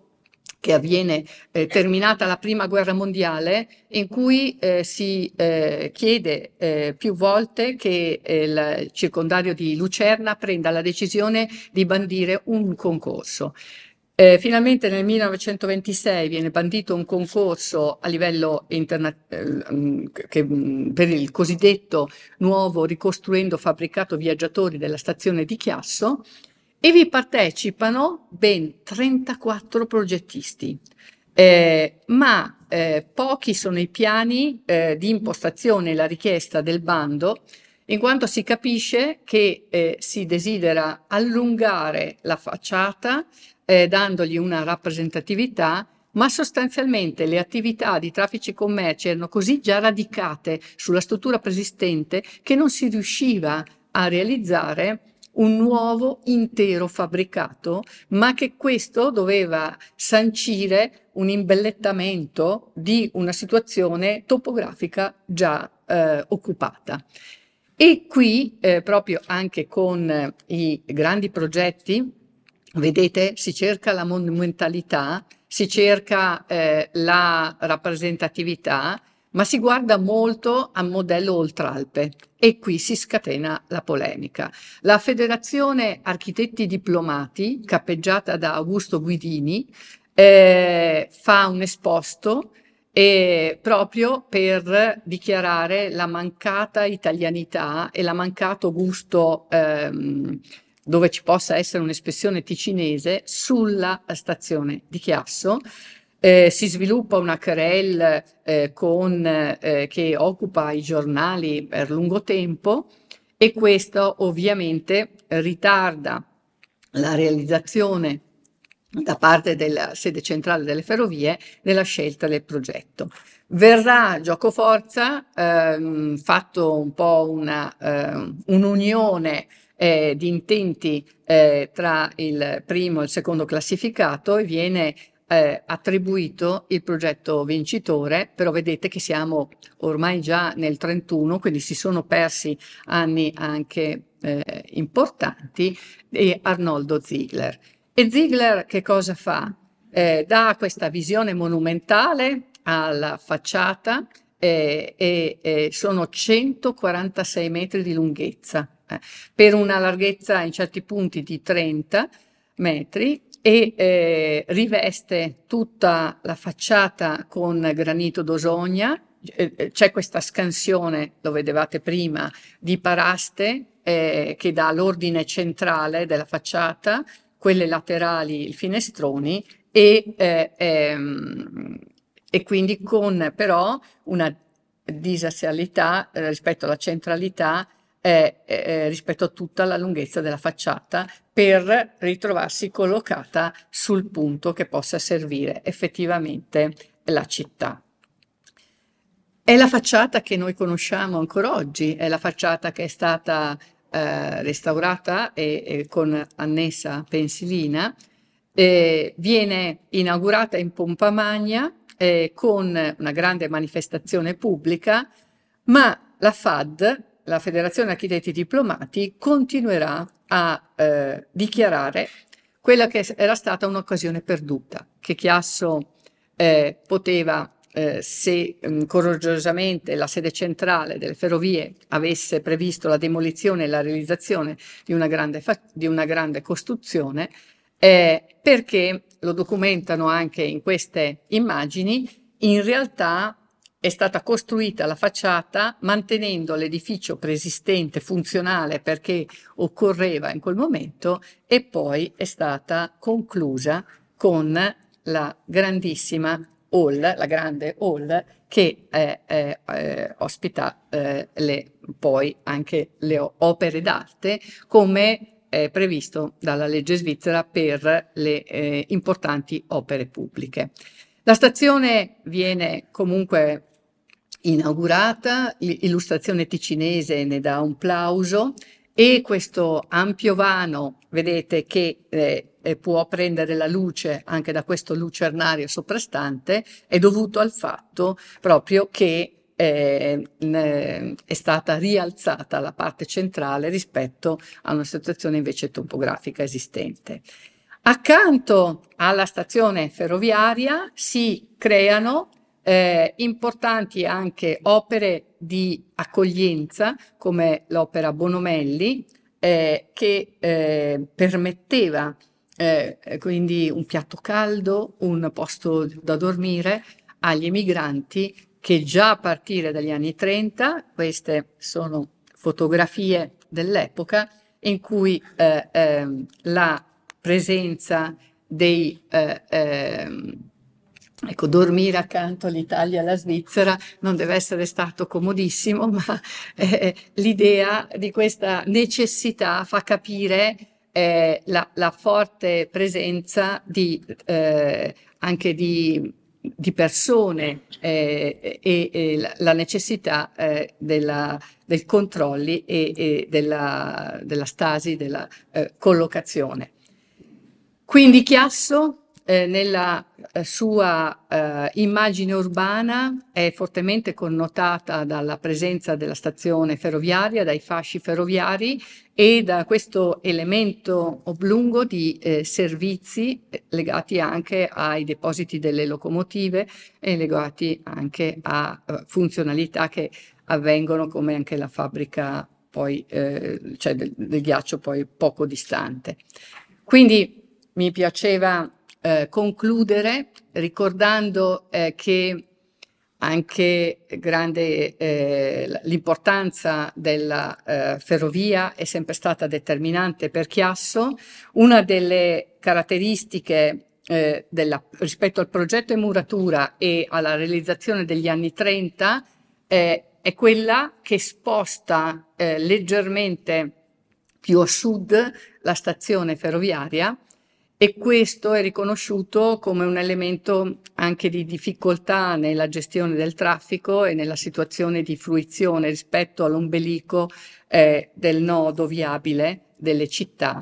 che avviene eh, terminata la prima guerra mondiale, in cui eh, si eh, chiede eh, più volte che eh, il circondario di Lucerna prenda la decisione di bandire un concorso. Eh, finalmente nel 1926 viene bandito un concorso a livello internazionale eh, mm, mm, per il cosiddetto nuovo ricostruendo fabbricato viaggiatori della stazione di Chiasso e vi partecipano ben 34 progettisti. Eh, ma eh, pochi sono i piani eh, di impostazione e la richiesta del bando, in quanto si capisce che eh, si desidera allungare la facciata eh, dandogli una rappresentatività, ma sostanzialmente le attività di traffici e commerci erano così già radicate sulla struttura preesistente che non si riusciva a realizzare un nuovo intero fabbricato, ma che questo doveva sancire un imbellettamento di una situazione topografica già eh, occupata. E qui, eh, proprio anche con eh, i grandi progetti, vedete, si cerca la monumentalità, si cerca eh, la rappresentatività, ma si guarda molto a modello Oltralpe e qui si scatena la polemica. La Federazione Architetti Diplomati, cappeggiata da Augusto Guidini, eh, fa un esposto eh, proprio per dichiarare la mancata italianità e la mancato gusto ehm, dove ci possa essere un'espressione ticinese sulla stazione di Chiasso eh, si sviluppa una querelle eh, con, eh, che occupa i giornali per lungo tempo e questo ovviamente ritarda la realizzazione da parte della sede centrale delle ferrovie nella scelta del progetto. Verrà gioco forza, ehm, fatto un po' una, eh, un'unione eh, di intenti eh, tra il primo e il secondo classificato e viene eh, attribuito il progetto vincitore, però vedete che siamo ormai già nel 31, quindi si sono persi anni anche eh, importanti, e Arnoldo Ziegler. E Ziegler che cosa fa? Eh, dà questa visione monumentale alla facciata eh, e sono 146 metri di lunghezza, eh, per una larghezza in certi punti di 30 metri e eh, riveste tutta la facciata con granito d'Osogna. Eh, eh, c'è questa scansione, lo vedevate prima, di paraste eh, che dà l'ordine centrale della facciata, quelle laterali, i finestroni, e, eh, ehm, e quindi con però una disassialità eh, rispetto alla centralità eh, eh, rispetto a tutta la lunghezza della facciata per ritrovarsi collocata sul punto che possa servire effettivamente la città. È la facciata che noi conosciamo ancora oggi, è la facciata che è stata eh, restaurata e, e, con annessa pensilina, eh, viene inaugurata in pompa magna eh, con una grande manifestazione pubblica, ma la FAD, la Federazione Architetti Diplomati, continuerà a eh, dichiarare quella che era stata un'occasione perduta, che Chiasso eh, poteva, eh, se mh, mm, coraggiosamente la sede centrale delle ferrovie avesse previsto la demolizione e la realizzazione di una grande, di una grande costruzione, eh, perché lo documentano anche in queste immagini, in realtà è stata costruita la facciata mantenendo l'edificio preesistente funzionale perché occorreva in quel momento e poi è stata conclusa con la grandissima hall, la grande hall che eh, eh, eh ospita eh, le, poi anche le opere d'arte come è previsto dalla legge svizzera per le eh, importanti opere pubbliche. La stazione viene comunque inaugurata, Illustrazione ticinese ne dà un plauso e questo ampio vano, vedete che eh, eh, può prendere la luce anche da questo lucernario soprastante, è dovuto al fatto proprio che eh, eh, è stata rialzata la parte centrale rispetto a una situazione invece topografica esistente. Accanto alla stazione ferroviaria si creano eh, importanti anche opere di accoglienza come l'opera Bonomelli eh, che eh, permetteva eh, quindi un piatto caldo, un posto da dormire agli emigranti che già a partire dagli anni 30, queste sono fotografie dell'epoca in cui eh, ehm, la presenza dei eh, eh, Ecco, dormire accanto all'Italia e alla Svizzera non deve essere stato comodissimo, ma eh, l'idea di questa necessità fa capire eh, la, la, forte presenza di, eh, anche di, di persone eh, e, e, la necessità eh, della, del controlli e, e della, della, stasi, della eh, collocazione. Quindi Chiasso eh, nella eh, sua eh, immagine urbana è fortemente connotata dalla presenza della stazione ferroviaria, dai fasci ferroviari e da questo elemento oblungo di eh, servizi eh, legati anche ai depositi delle locomotive e legati anche a funzionalità che avvengono come anche la fabbrica poi, cioè del, del ghiaccio poi poco distante. Quindi mi piaceva eh, concludere ricordando eh, che anche grande eh, l'importanza della eh, ferrovia è sempre stata determinante per Chiasso. Una delle caratteristiche eh, della, rispetto al progetto in muratura e alla realizzazione degli anni 30 eh, è quella che sposta eh, leggermente più a sud la stazione ferroviaria e questo è riconosciuto come un elemento anche di difficoltà nella gestione del traffico e nella situazione di fruizione rispetto all'ombelico eh, del nodo viabile delle città.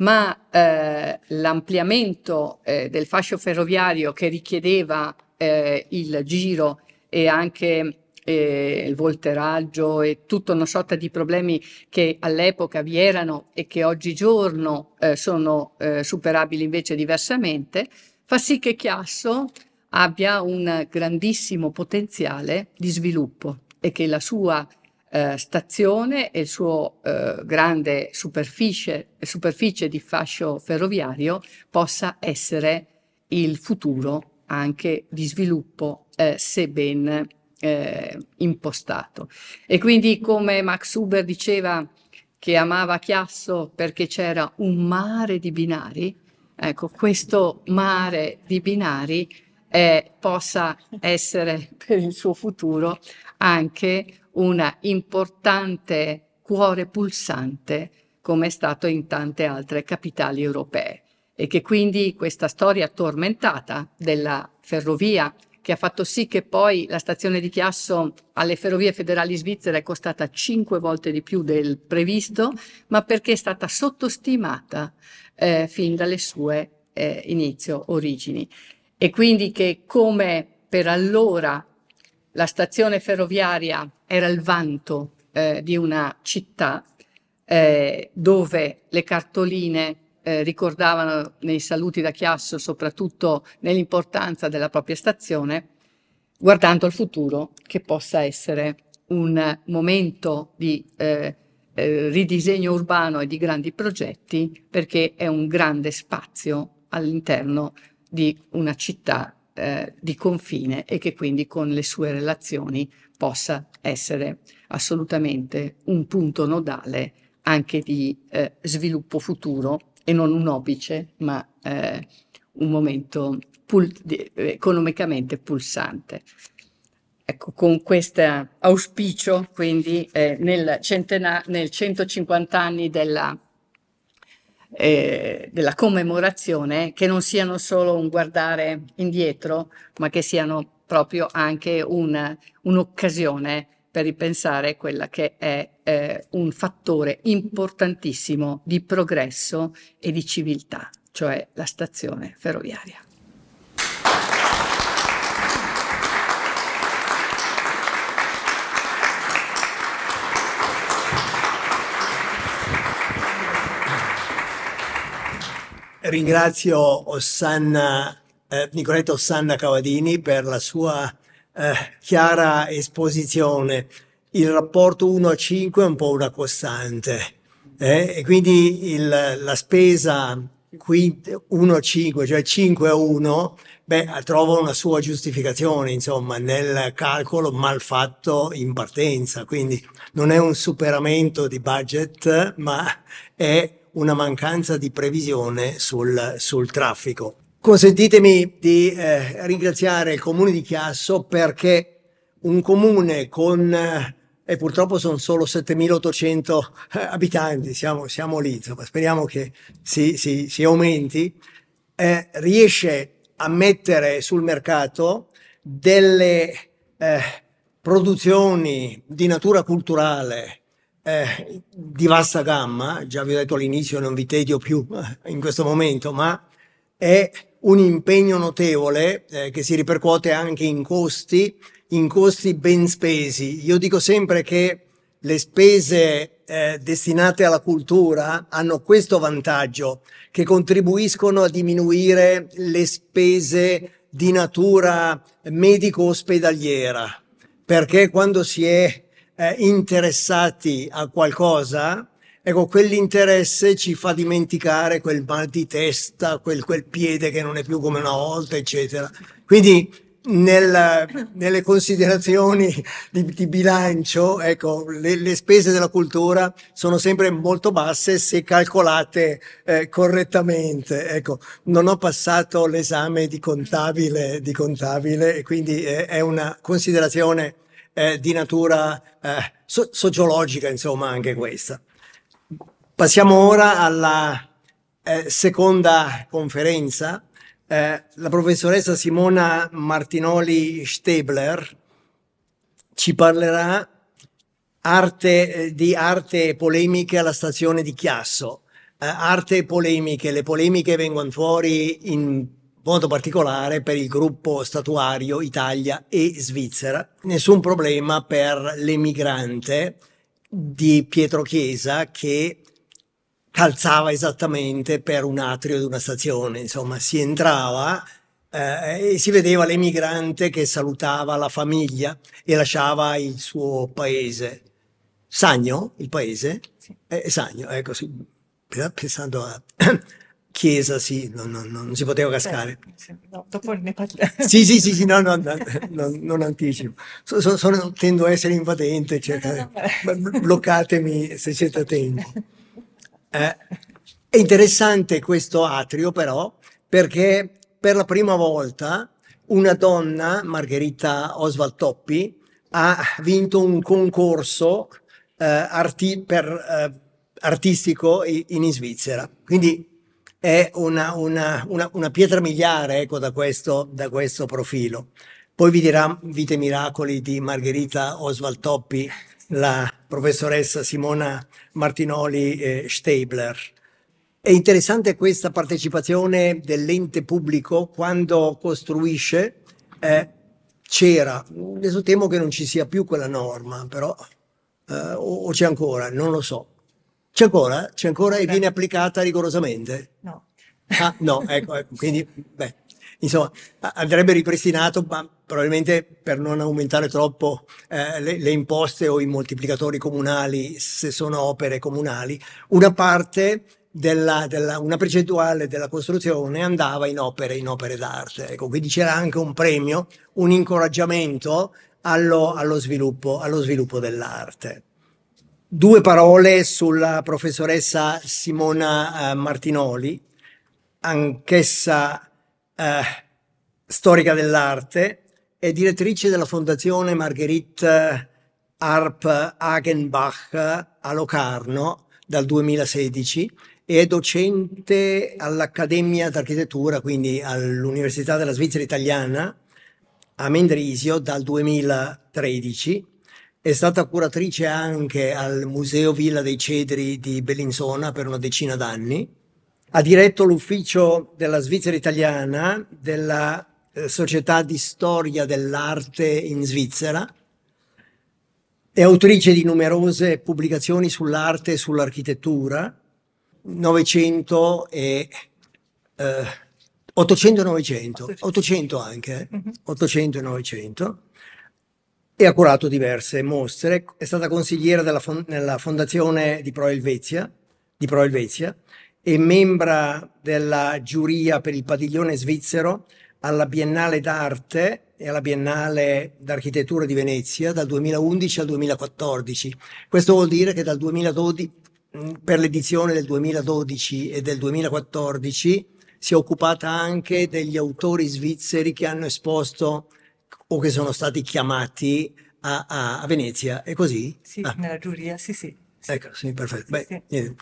Ma eh, l'ampliamento eh, del fascio ferroviario che richiedeva eh, il giro e anche eh, il volteraggio e tutta una sorta di problemi che all'epoca vi erano e che oggigiorno eh, sono eh, superabili invece diversamente, fa sì che Chiasso abbia un grandissimo potenziale di sviluppo e che la sua eh, stazione e il suo eh, grande superficie, superficie di fascio ferroviario possa essere il futuro anche di sviluppo eh, se ben eh, impostato. E quindi come Max Huber diceva che amava Chiasso perché c'era un mare di binari, ecco, questo mare di binari eh, possa essere [LAUGHS] per il suo futuro anche un importante cuore pulsante come è stato in tante altre capitali europee e che quindi questa storia tormentata della ferrovia che ha fatto sì che poi la stazione di Chiasso alle ferrovie federali svizzere è costata cinque volte di più del previsto, ma perché è stata sottostimata eh, fin dalle sue eh, inizio origini. E quindi che come per allora la stazione ferroviaria era il vanto eh, di una città eh, dove le cartoline eh, ricordavano nei saluti da Chiasso soprattutto nell'importanza della propria stazione, guardando al futuro che possa essere un momento di eh, eh, ridisegno urbano e di grandi progetti perché è un grande spazio all'interno di una città eh, di confine e che quindi con le sue relazioni possa essere assolutamente un punto nodale anche di eh, sviluppo futuro e non un opice, ma eh, un momento pul- eh, economicamente pulsante. Ecco, con questo auspicio, quindi, eh, nel, centena- nel 150 anni della eh, della commemorazione che non siano solo un guardare indietro, ma che siano proprio anche un, un'occasione per ripensare quella che è eh, un fattore importantissimo di progresso e di civiltà, cioè la stazione ferroviaria. Ringrazio Ossanna, eh, Nicoletta Ossanna Cavadini per la sua eh, chiara esposizione, il rapporto 1 a 5 è un po' una costante eh? e quindi il, la spesa 1 a 5, cioè 5 a 1, beh, trova una sua giustificazione, insomma, nel calcolo mal fatto in partenza. Quindi non è un superamento di budget, ma è una mancanza di previsione sul, sul traffico. Consentitemi di eh, ringraziare il comune di Chiasso perché un comune con, eh, e purtroppo sono solo 7.800 eh, abitanti, siamo, siamo lì, insomma, speriamo che si, si, si aumenti, eh, riesce a mettere sul mercato delle eh, produzioni di natura culturale eh, di vasta gamma, già vi ho detto all'inizio non vi tedio più in questo momento, ma è un impegno notevole eh, che si ripercuote anche in costi, in costi ben spesi. Io dico sempre che le spese eh, destinate alla cultura hanno questo vantaggio, che contribuiscono a diminuire le spese di natura medico-ospedaliera, perché quando si è eh, interessati a qualcosa Ecco, quell'interesse ci fa dimenticare quel mal di testa, quel, quel piede che non è più come una volta, eccetera. Quindi nel, nelle considerazioni di, di bilancio, ecco, le, le, spese della cultura sono sempre molto basse se calcolate eh, correttamente. Ecco, non ho passato l'esame di contabile, di contabile e quindi eh, è una considerazione eh, di natura eh, sociologica, insomma, anche questa. Passiamo ora alla eh, seconda conferenza. Eh, la professoressa Simona Martinoli-Stebler ci parlerà arte, eh, di arte e polemiche alla stazione di Chiasso. Eh, arte e polemiche, le polemiche vengono fuori in modo particolare per il gruppo statuario Italia e Svizzera. Nessun problema per l'emigrante di Pietro Chiesa che calzava esattamente per un atrio di una stazione, insomma si entrava eh, e si vedeva l'emigrante che salutava la famiglia e lasciava il suo paese. Sagno, il paese? Sì. Eh, Sagno, ecco, sì. pensando a [CLEARS THROAT] Chiesa, sì, non, non, non si poteva cascare. Eh, no, dopo ne parliamo. sì, sì, sì, sì no, no, no, non anticipo. So, so, sono, tendo a essere invadente, cercate, bloccatemi se siete a tempo. Eh, è interessante questo atrio però perché per la prima volta una donna, Margherita Oswald Toppi, ha vinto un concorso eh, arti per, eh, artistico in, in, Svizzera. Quindi è una, una, una, una pietra miliare ecco, da, questo, da questo profilo. Poi vi dirà Vite Miracoli di Margherita Oswald Toppi, la, professoressa Simona Martinoli eh, Stabler. È interessante questa partecipazione dell'ente pubblico quando costruisce. Eh, c'era, adesso temo che non ci sia più quella norma, però eh, o, o c'è ancora, non lo so. C'è ancora? C'è ancora e viene applicata rigorosamente? No. Ah, no, ecco, ecco quindi, beh, insomma, andrebbe ripristinato, ma probabilmente per non aumentare troppo eh, le, le, imposte o i moltiplicatori comunali, se sono opere comunali, una parte della, della, una percentuale della costruzione andava in opere, in opere d'arte. Ecco, quindi c'era anche un premio, un incoraggiamento allo, allo sviluppo, allo sviluppo dell'arte. Due parole sulla professoressa Simona eh, Martinoli, anch'essa eh, storica dell'arte, è direttrice della Fondazione Marguerite eh, Arp Hagenbach a Locarno dal 2016 e è docente all'Accademia d'Architettura, quindi all'Università della Svizzera Italiana a Mendrisio dal 2013. È stata curatrice anche al Museo Villa dei Cedri di Bellinzona per una decina d'anni. Ha diretto l'ufficio della Svizzera Italiana della eh, società di storia dell'arte in Svizzera. È autrice di numerose pubblicazioni sull'arte e sull'architettura, Novecento e... Eh, 800 e 900, 800 anche, 800 eh, mhm. e 900, e ha curato diverse mostre, è stata consigliera della fond fondazione di Pro, Elvezia, di Pro Elvezia e membra della giuria per il padiglione svizzero alla Biennale d'arte e alla Biennale d'architettura di Venezia dal 2011 al 2014. Questo vuol dire che dal 2012, mm, per l'edizione del 2012 e del 2014 si è occupata anche degli autori svizzeri che hanno esposto o che sono stati chiamati a, a, a Venezia. È così? Sì, ah. nella giuria, sì, sì. Ecco, sì, perfetto. Sì, Beh,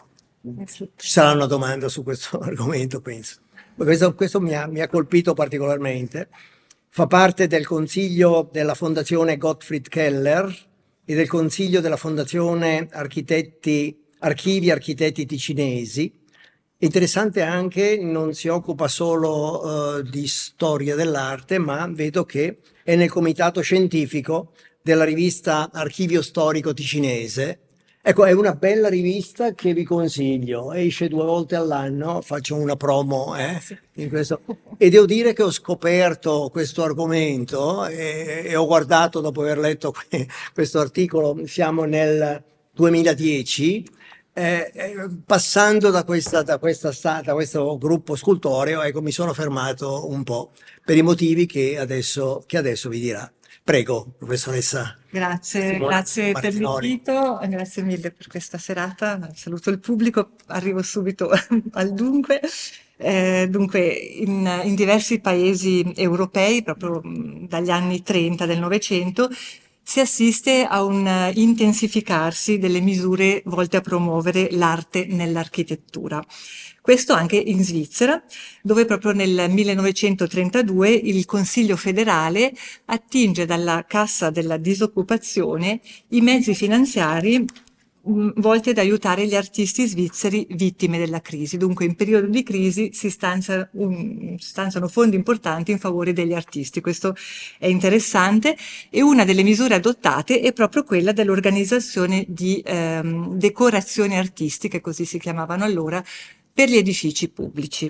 sì. Ci sarà una domanda su questo [LAUGHS] argomento, penso questo, questo mi, ha, mi, ha, colpito particolarmente, fa parte del consiglio della fondazione Gottfried Keller e del consiglio della fondazione Architetti, Archivi Architetti Ticinesi. Interessante anche, non si occupa solo uh, di storia dell'arte, ma vedo che è nel comitato scientifico della rivista Archivio Storico Ticinese, Ecco, è una bella rivista che vi consiglio, esce due volte all'anno, faccio una promo eh, ah, e devo dire che ho scoperto questo argomento e, eh, e ho guardato dopo aver letto que [LAUGHS] questo articolo, siamo nel 2010, eh, eh, passando da, questa, da, questa, da, questo gruppo scultoreo, ecco, mi sono fermato un po' per i motivi che adesso, che adesso vi dirà. Prego, professoressa. Grazie, Simone grazie Martinoli. per l'invito, grazie mille per questa serata, saluto il pubblico, arrivo subito [LAUGHS] al dunque. Eh, dunque, in, in, diversi paesi europei, proprio mm, dagli anni 30 del Novecento, si assiste a un intensificarsi delle misure volte a promuovere l'arte nell'architettura. Questo anche in Svizzera, dove proprio nel 1932 il Consiglio federale attinge dalla cassa della disoccupazione i mezzi finanziari mm, volte ad aiutare gli artisti svizzeri vittime della crisi. Dunque in periodo di crisi si stanzia un, stanziano fondi importanti in favore degli artisti. Questo è interessante e una delle misure adottate è proprio quella dell'organizzazione di ehm, decorazioni artistiche, così si chiamavano allora, per gli edifici pubblici.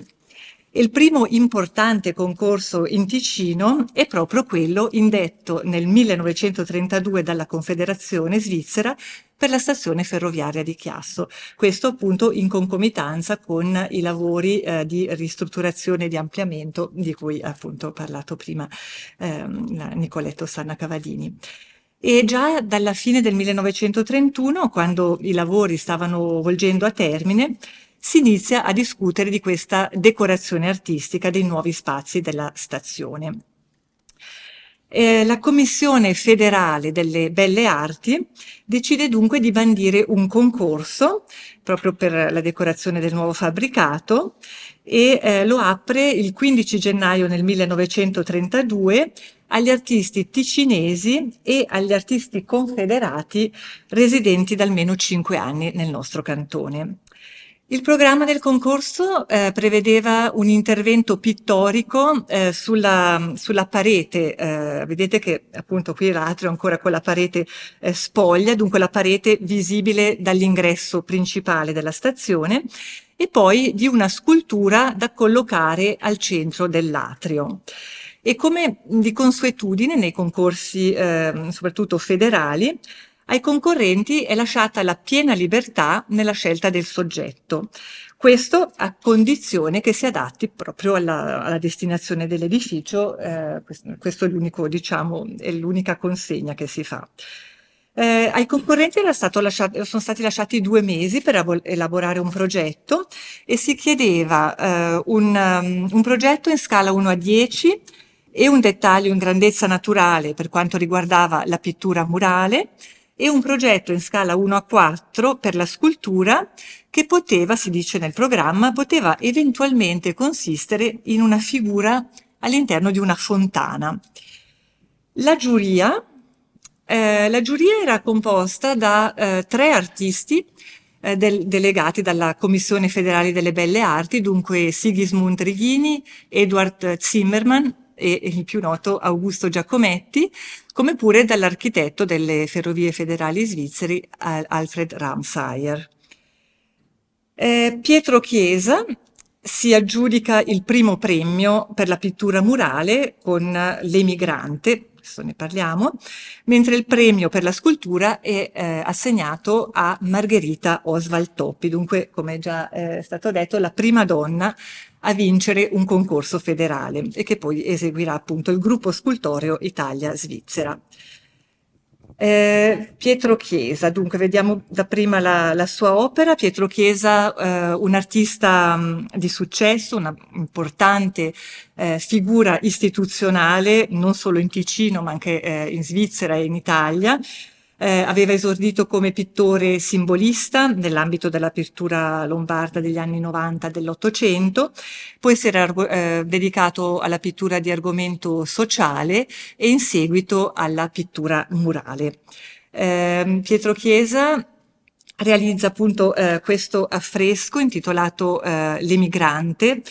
Il primo importante concorso in Ticino è proprio quello indetto nel 1932 dalla Confederazione Svizzera per la stazione ferroviaria di Chiasso. Questo appunto in concomitanza con i lavori eh, di ristrutturazione e di ampliamento di cui appunto ho parlato prima ehm, Nicoletto Sanna Cavadini. E già dalla fine del 1931, quando i lavori stavano volgendo a termine, si inizia a discutere di questa decorazione artistica dei nuovi spazi della stazione. Eh, la Commissione federale delle belle arti decide dunque di bandire un concorso proprio per la decorazione del nuovo fabbricato e eh, lo apre il 15 gennaio del 1932 agli artisti ticinesi e agli artisti confederati residenti da almeno 5 anni nel nostro cantone. Il programma del concorso eh, prevedeva un intervento pittorico eh, sulla, sulla, parete, eh, vedete che appunto qui l'atrio è ancora quella parete eh, spoglia, dunque la parete visibile dall'ingresso principale della stazione, e poi di una scultura da collocare al centro dell'atrio. E come di consuetudine nei concorsi, eh, soprattutto federali, ai concorrenti è lasciata la piena libertà nella scelta del soggetto. Questo a condizione che si adatti proprio alla, alla destinazione dell'edificio, eh, questo è l'unico, diciamo, è l'unica consegna che si fa. Eh, ai concorrenti era stato lasciato, sono stati lasciati due mesi per elaborare un progetto e si chiedeva eh, un, um, un progetto in scala 1 a 10 e un dettaglio in grandezza naturale per quanto riguardava la pittura murale, e un progetto in scala 1 a 4 per la scultura che poteva, si dice nel programma, poteva eventualmente consistere in una figura all'interno di una fontana. La giuria, eh, la giuria era composta da eh, tre artisti eh, del, delegati dalla Commissione federale delle belle arti, dunque Sigismund Righini, Eduard Zimmermann e il più noto Augusto Giacometti, come pure dall'architetto delle ferrovie federali svizzeri Alfred Ramsayer. Eh, Pietro Chiesa si aggiudica il primo premio per la pittura murale con L'emigrante, adesso ne parliamo, mentre il premio per la scultura è eh, assegnato a Margherita Oswald Toppi, dunque come già è eh, stato detto la prima donna a vincere un concorso federale e che poi eseguirà appunto il gruppo scultoreo Italia-Svizzera. Eh, Pietro Chiesa, dunque vediamo dapprima la, la sua opera. Pietro Chiesa, eh, un artista mh, mm, di successo, una importante eh, figura istituzionale non solo in Ticino ma anche eh, in Svizzera e in Italia. Eh, aveva esordito come pittore simbolista nell'ambito della pittura lombarda degli anni 90 dell'Ottocento, poi si era eh, dedicato alla pittura di argomento sociale e in seguito alla pittura murale. Eh, Pietro Chiesa realizza appunto eh, questo affresco intitolato eh, L'emigrante,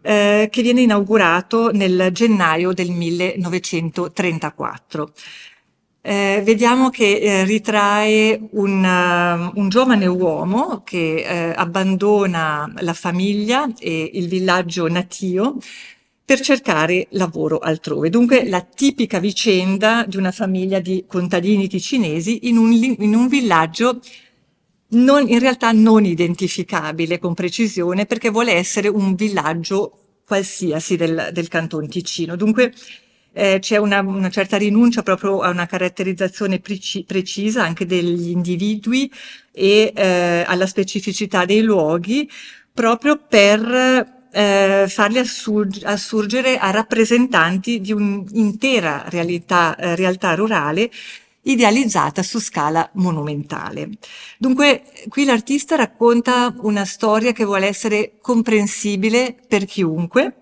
eh, che viene inaugurato nel gennaio del 1934. Eh, vediamo che eh, ritrae un, uh, un, giovane uomo che eh, abbandona la famiglia e il villaggio natio per cercare lavoro altrove. Dunque la tipica vicenda di una famiglia di contadini ticinesi in un, in un villaggio non, in realtà non identificabile con precisione perché vuole essere un villaggio qualsiasi del, del Canton Ticino. Dunque eh, c'è una, una, certa rinuncia proprio a una caratterizzazione preci precisa anche degli individui e eh, alla specificità dei luoghi, proprio per eh, farli assurg assurgere a rappresentanti di un'intera realtà, eh, realtà rurale idealizzata su scala monumentale. Dunque, qui l'artista racconta una storia che vuole essere comprensibile per chiunque,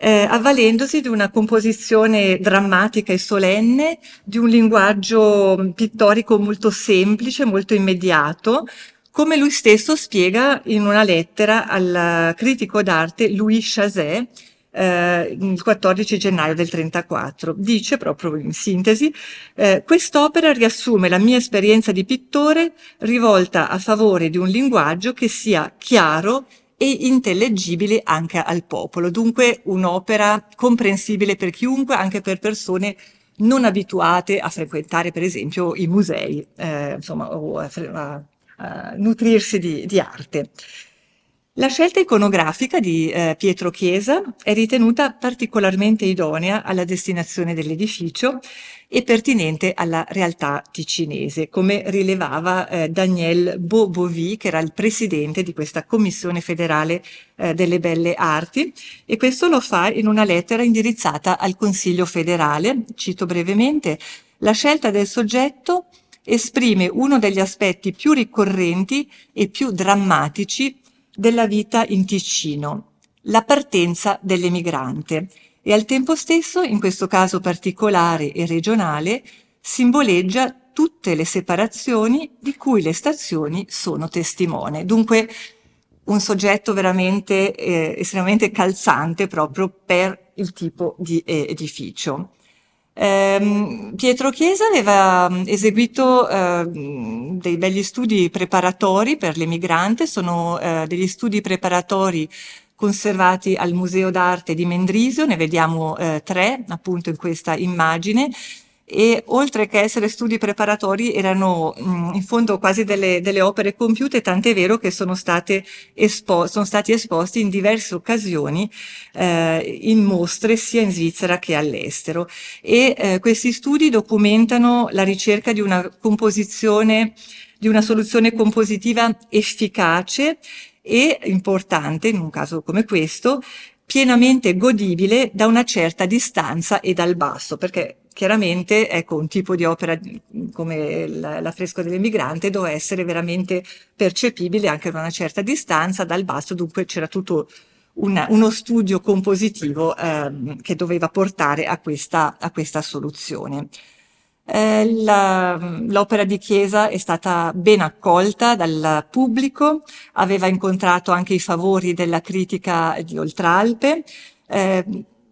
eh, avvalendosi di una composizione drammatica e solenne, di un linguaggio mm, pittorico molto semplice, molto immediato, come lui stesso spiega in una lettera al critico d'arte Louis Chazet, eh, il 14 gennaio del 34. Dice proprio in sintesi, eh, quest'opera riassume la mia esperienza di pittore rivolta a favore di un linguaggio che sia chiaro e intellegibile anche al popolo. Dunque un'opera comprensibile per chiunque, anche per persone non abituate a frequentare per esempio i musei, eh, insomma, o a, a, a nutrirsi di, di arte. La scelta iconografica di eh, Pietro Chiesa è ritenuta particolarmente idonea alla destinazione dell'edificio e pertinente alla realtà ticinese, come rilevava eh, Daniel Bobovi, che era il presidente di questa Commissione federale eh, delle belle arti, e questo lo fa in una lettera indirizzata al Consiglio federale, cito brevemente, la scelta del soggetto esprime uno degli aspetti più ricorrenti e più drammatici della vita in Ticino, la partenza dell'emigrante e al tempo stesso, in questo caso particolare e regionale, simboleggia tutte le separazioni di cui le stazioni sono testimone. Dunque un soggetto veramente eh, estremamente calzante proprio per il tipo di eh, edificio. Ehm, Pietro Chiesa aveva mm, eseguito ehm, dei belli studi preparatori per l'emigrante, sono eh, degli studi preparatori conservati al Museo d'Arte di Mendrisio, ne vediamo eh, tre appunto in questa immagine, e oltre che essere studi preparatori erano mh, mm, in fondo quasi delle, delle, opere compiute, tant'è vero che sono, state espo- sono stati esposti in diverse occasioni eh, in mostre sia in Svizzera che all'estero. E eh, questi studi documentano la ricerca di una composizione di una soluzione compositiva efficace e importante, in un caso come questo, pienamente godibile da una certa distanza e dal basso, perché Chiaramente, ecco, un tipo di opera mm, come l'affresco dell'emigrante doveva essere veramente percepibile anche da una certa distanza dal basso, dunque c'era tutto una, uno studio compositivo ehm, che doveva portare a questa, a questa soluzione. Eh, mm, l'opera di Chiesa è stata ben accolta dal pubblico, aveva incontrato anche i favori della critica di Oltralpe. Eh,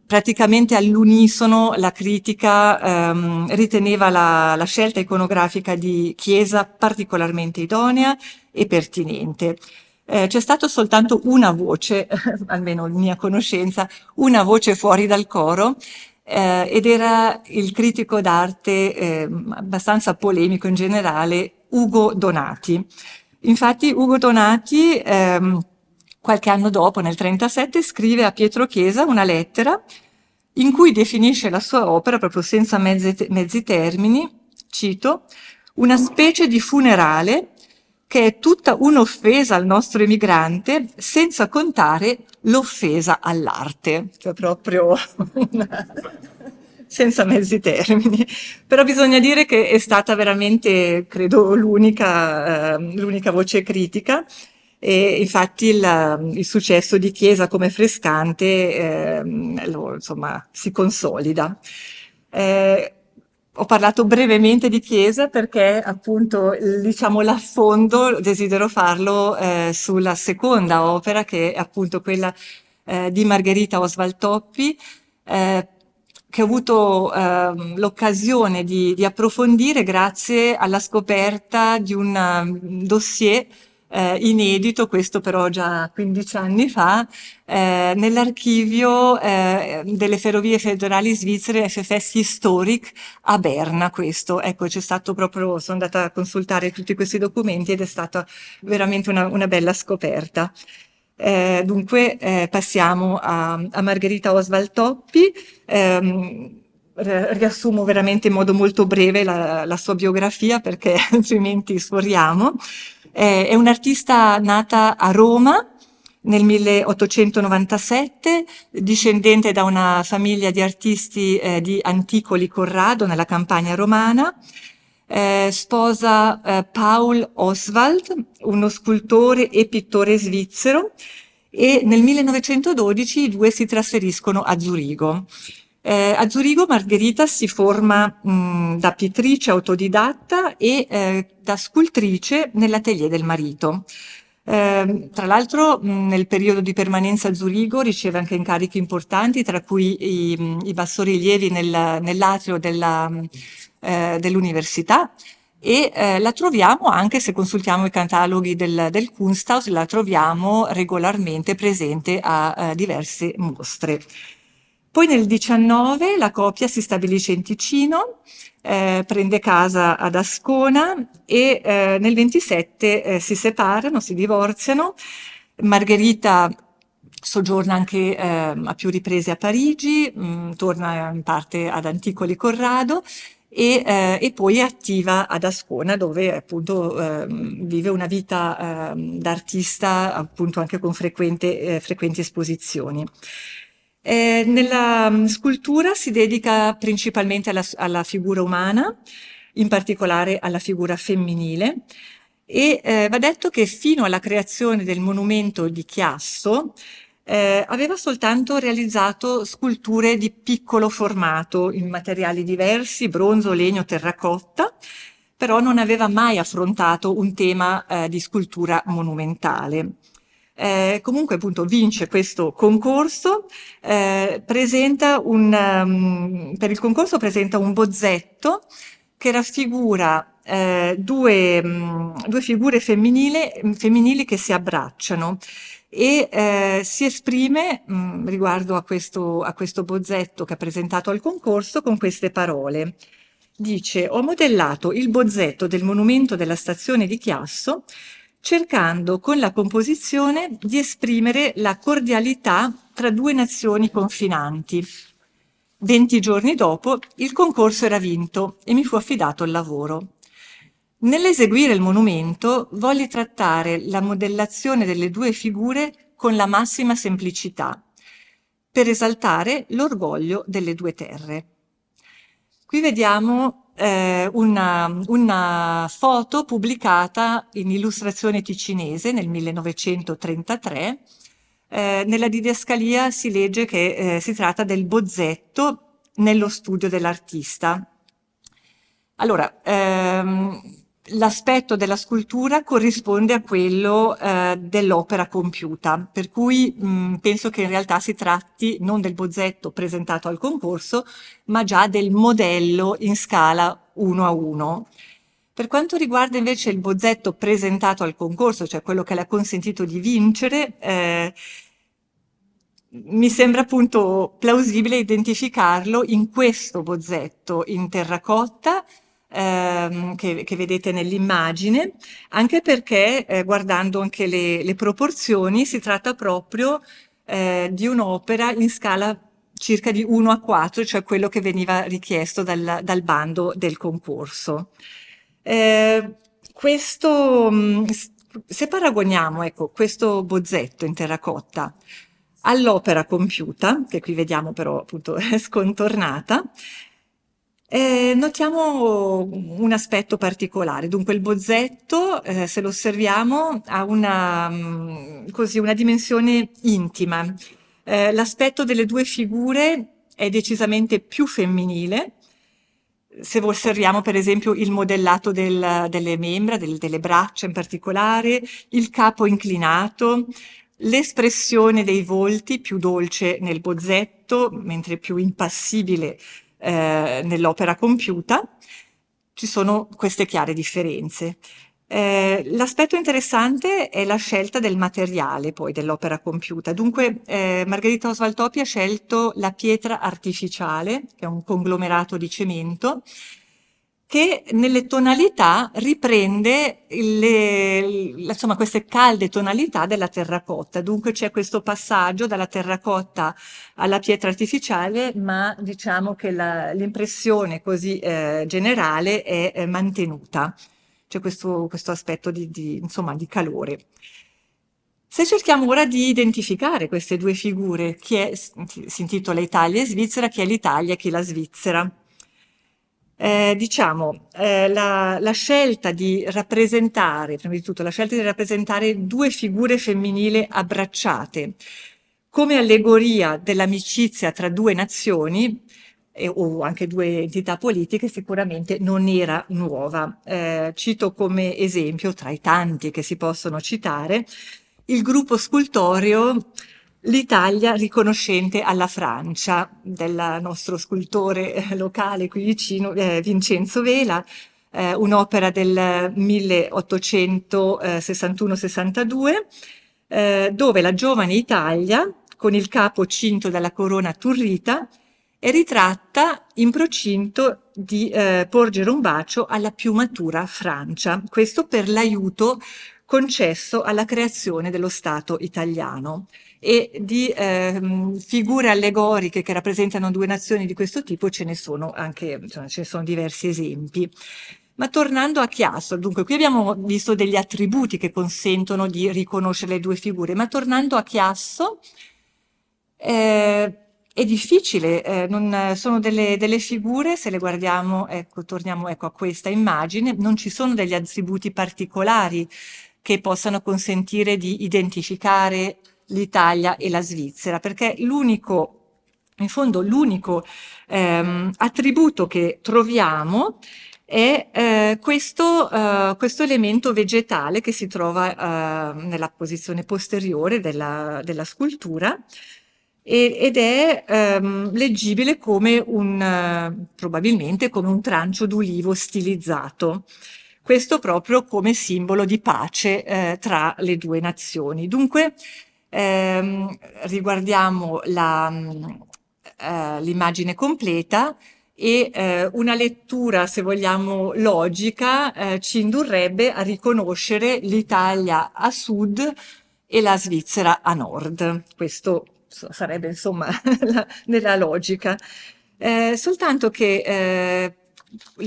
praticamente all'unisono la critica ehm, riteneva la, la, scelta iconografica di Chiesa particolarmente idonea e pertinente. Eh, c'è stato soltanto una voce, [LAUGHS] almeno mia conoscenza, una voce fuori dal coro, eh, ed era il critico d'arte eh, abbastanza polemico in generale, Ugo Donati. Infatti Ugo Donati... Ehm, Qualche anno dopo, nel 1937, scrive a Pietro Chiesa una lettera in cui definisce la sua opera, proprio senza mezzi, mezzi termini, cito, una specie di funerale che è tutta un'offesa al nostro emigrante, senza contare l'offesa all'arte, cioè proprio una... [LAUGHS] senza mezzi termini. Però bisogna dire che è stata veramente, credo, l'unica, eh, l'unica voce critica e infatti il, il successo di Chiesa come frescante eh, lo, insomma, si consolida. Eh, ho parlato brevemente di Chiesa perché appunto diciamo l'affondo desidero farlo eh, sulla seconda opera che è appunto quella eh, di Margherita Oswald Toppi eh, che ho avuto eh, l'occasione di, di, approfondire grazie alla scoperta di un mm, dossier eh, inedito, questo però già 15 anni fa, eh, nell'archivio eh, delle Ferrovie Federali Svizzere FFS Historic a Berna questo. Ecco, c'è stato proprio, sono andata a consultare tutti questi documenti ed è stata veramente una, una bella scoperta. Eh, dunque eh, passiamo a, a Margherita Oswald Toppi, ehm, riassumo veramente in modo molto breve la, la sua biografia perché [LAUGHS] altrimenti sforiamo. Eh, è un'artista nata a Roma nel 1897, discendente da una famiglia di artisti eh, di Anticoli Corrado nella campagna romana. Eh, sposa eh, Paul Oswald, uno scultore e pittore svizzero, e nel 1912 i due si trasferiscono a Zurigo. Eh, a Zurigo Margherita si forma mh, mm, da pittrice autodidatta e eh, da scultrice nell'atelier del marito. Eh, tra l'altro mm, nel periodo di permanenza a Zurigo riceve anche incarichi importanti, tra cui i, i bassorilievi nel, nell'atrio mm, eh, dell'università dell e eh, la troviamo anche se consultiamo i cataloghi del, del Kunsthaus, la troviamo regolarmente presente a, a eh, diverse mostre. Poi nel 19 la coppia si stabilisce in Ticino, eh, prende casa ad Ascona e eh, nel 27 eh, si separano, si divorziano. Margherita soggiorna anche eh, a più riprese a Parigi, mh, mm, torna in parte ad Anticoli Corrado e, eh, e, poi è attiva ad Ascona dove appunto eh, vive una vita ehm, d'artista appunto anche con frequente, eh, frequenti esposizioni. Eh, nella mm, scultura si dedica principalmente alla, alla, figura umana, in particolare alla figura femminile, e eh, va detto che fino alla creazione del monumento di Chiasso eh, aveva soltanto realizzato sculture di piccolo formato in materiali diversi, bronzo, legno, terracotta, però non aveva mai affrontato un tema eh, di scultura monumentale. Eh, comunque appunto vince questo concorso, eh, presenta un, um, per il concorso presenta un bozzetto che raffigura eh, due, mh, mm, due, figure mm, femminili che si abbracciano e eh, si esprime mh, mm, riguardo a questo, a questo bozzetto che ha presentato al concorso con queste parole. Dice, ho modellato il bozzetto del monumento della stazione di Chiasso cercando con la composizione di esprimere la cordialità tra due nazioni confinanti. Venti giorni dopo il concorso era vinto e mi fu affidato il lavoro. Nell'eseguire il monumento volli trattare la modellazione delle due figure con la massima semplicità, per esaltare l'orgoglio delle due terre. Qui vediamo eh, una, una foto pubblicata in Illustrazione Ticinese nel 1933. Eh, nella didascalia si legge che eh, si tratta del bozzetto nello studio dell'artista. Allora, ehm, l'aspetto della scultura corrisponde a quello eh, dell'opera compiuta, per cui mh, mm, penso che in realtà si tratti non del bozzetto presentato al concorso, ma già del modello in scala 1 a 1. Per quanto riguarda invece il bozzetto presentato al concorso, cioè quello che le ha consentito di vincere, eh, mi sembra appunto plausibile identificarlo in questo bozzetto in terracotta, Ehm, che, che, vedete nell'immagine, anche perché eh, guardando anche le, le, proporzioni si tratta proprio eh, di un'opera in scala circa di 1 a 4, cioè quello che veniva richiesto dal, dal bando del concorso. Eh, questo, mm, se paragoniamo ecco, questo bozzetto in terracotta all'opera compiuta, che qui vediamo però appunto [LAUGHS] scontornata, eh, notiamo un aspetto particolare, dunque il bozzetto, eh, se lo osserviamo, ha una, mm, così, una dimensione intima. Eh, l'aspetto delle due figure è decisamente più femminile, se osserviamo per esempio il modellato del, delle membra, del, delle braccia in particolare, il capo inclinato, l'espressione dei volti più dolce nel bozzetto, mentre più impassibile eh, nell'opera compiuta, ci sono queste chiare differenze. Eh, l'aspetto interessante è la scelta del materiale poi dell'opera compiuta. Dunque eh, Margherita Osvaltopi ha scelto la pietra artificiale, che è un conglomerato di cemento, che nelle tonalità riprende le, insomma, queste calde tonalità della terracotta. Dunque c'è questo passaggio dalla terracotta alla pietra artificiale, ma diciamo che l'impressione così eh, generale è eh, mantenuta. C'è questo, questo, aspetto di, di, insomma, di calore. Se cerchiamo ora di identificare queste due figure, chi è, si intitola Italia e Svizzera, chi è l'Italia e chi è la Svizzera. Eh, diciamo, eh, la, la, scelta di rappresentare, prima di tutto, la scelta di rappresentare due figure femminili abbracciate come allegoria dell'amicizia tra due nazioni eh, o anche due entità politiche sicuramente non era nuova. Eh, cito come esempio, tra i tanti che si possono citare, il gruppo scultoreo l'Italia riconoscente alla Francia del nostro scultore eh, locale qui vicino, eh, Vincenzo Vela, eh, un'opera del 1861-62, eh, dove la giovane Italia, con il capo cinto dalla corona turrita, è ritratta in procinto di eh, porgere un bacio alla più matura Francia, questo per l'aiuto concesso alla creazione dello Stato italiano e di ehm, figure allegoriche che rappresentano due nazioni di questo tipo ce ne sono anche, insomma, ce ne sono diversi esempi. Ma tornando a Chiasso, dunque qui abbiamo visto degli attributi che consentono di riconoscere le due figure, ma tornando a Chiasso, eh, è difficile, eh, non, sono delle, delle, figure, se le guardiamo, ecco, torniamo ecco, a questa immagine, non ci sono degli attributi particolari che possano consentire di identificare l'Italia e la Svizzera, perché l'unico in fondo l'unico ehm, attributo che troviamo è eh, questo, eh, questo, elemento vegetale che si trova eh, nella posizione posteriore della, della scultura e, ed è ehm, leggibile come un, eh, probabilmente come un trancio d'ulivo stilizzato. Questo proprio come simbolo di pace eh, tra le due nazioni. Dunque ehm, riguardiamo mm, eh, l'immagine eh, completa e eh, una lettura, se vogliamo, logica eh, ci indurrebbe a riconoscere l'Italia a sud e la Svizzera a nord. Questo sarebbe insomma [LAUGHS] nella logica. Eh, soltanto che eh,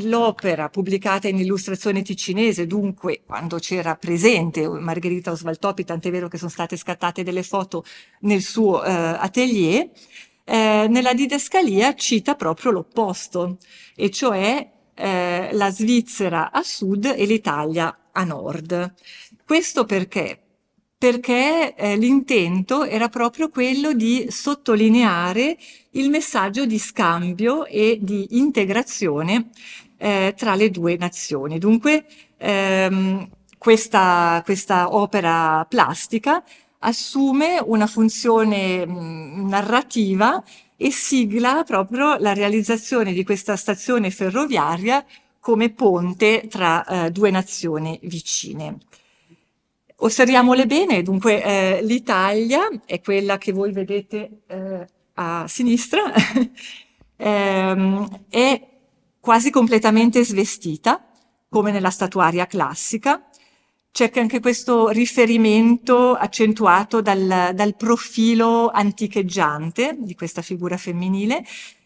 l'opera pubblicata in illustrazione ticinese, dunque quando c'era presente Margherita Osvaltopi, tant'è vero che sono state scattate delle foto nel suo eh, atelier, eh, nella didascalia cita proprio l'opposto, e cioè eh, la Svizzera a sud e l'Italia a nord. Questo perché? perché eh, l'intento era proprio quello di sottolineare il messaggio di scambio e di integrazione eh, tra le due nazioni. Dunque ehm, questa, questa opera plastica assume una funzione mh, mm, narrativa e sigla proprio la realizzazione di questa stazione ferroviaria come ponte tra eh, due nazioni vicine. Osserviamole bene, dunque eh, l'Italia è quella che voi vedete eh, a sinistra, [LAUGHS] ehm, è quasi completamente svestita, come nella statuaria classica. C'è anche questo riferimento accentuato dal, dal, profilo anticheggiante di questa figura femminile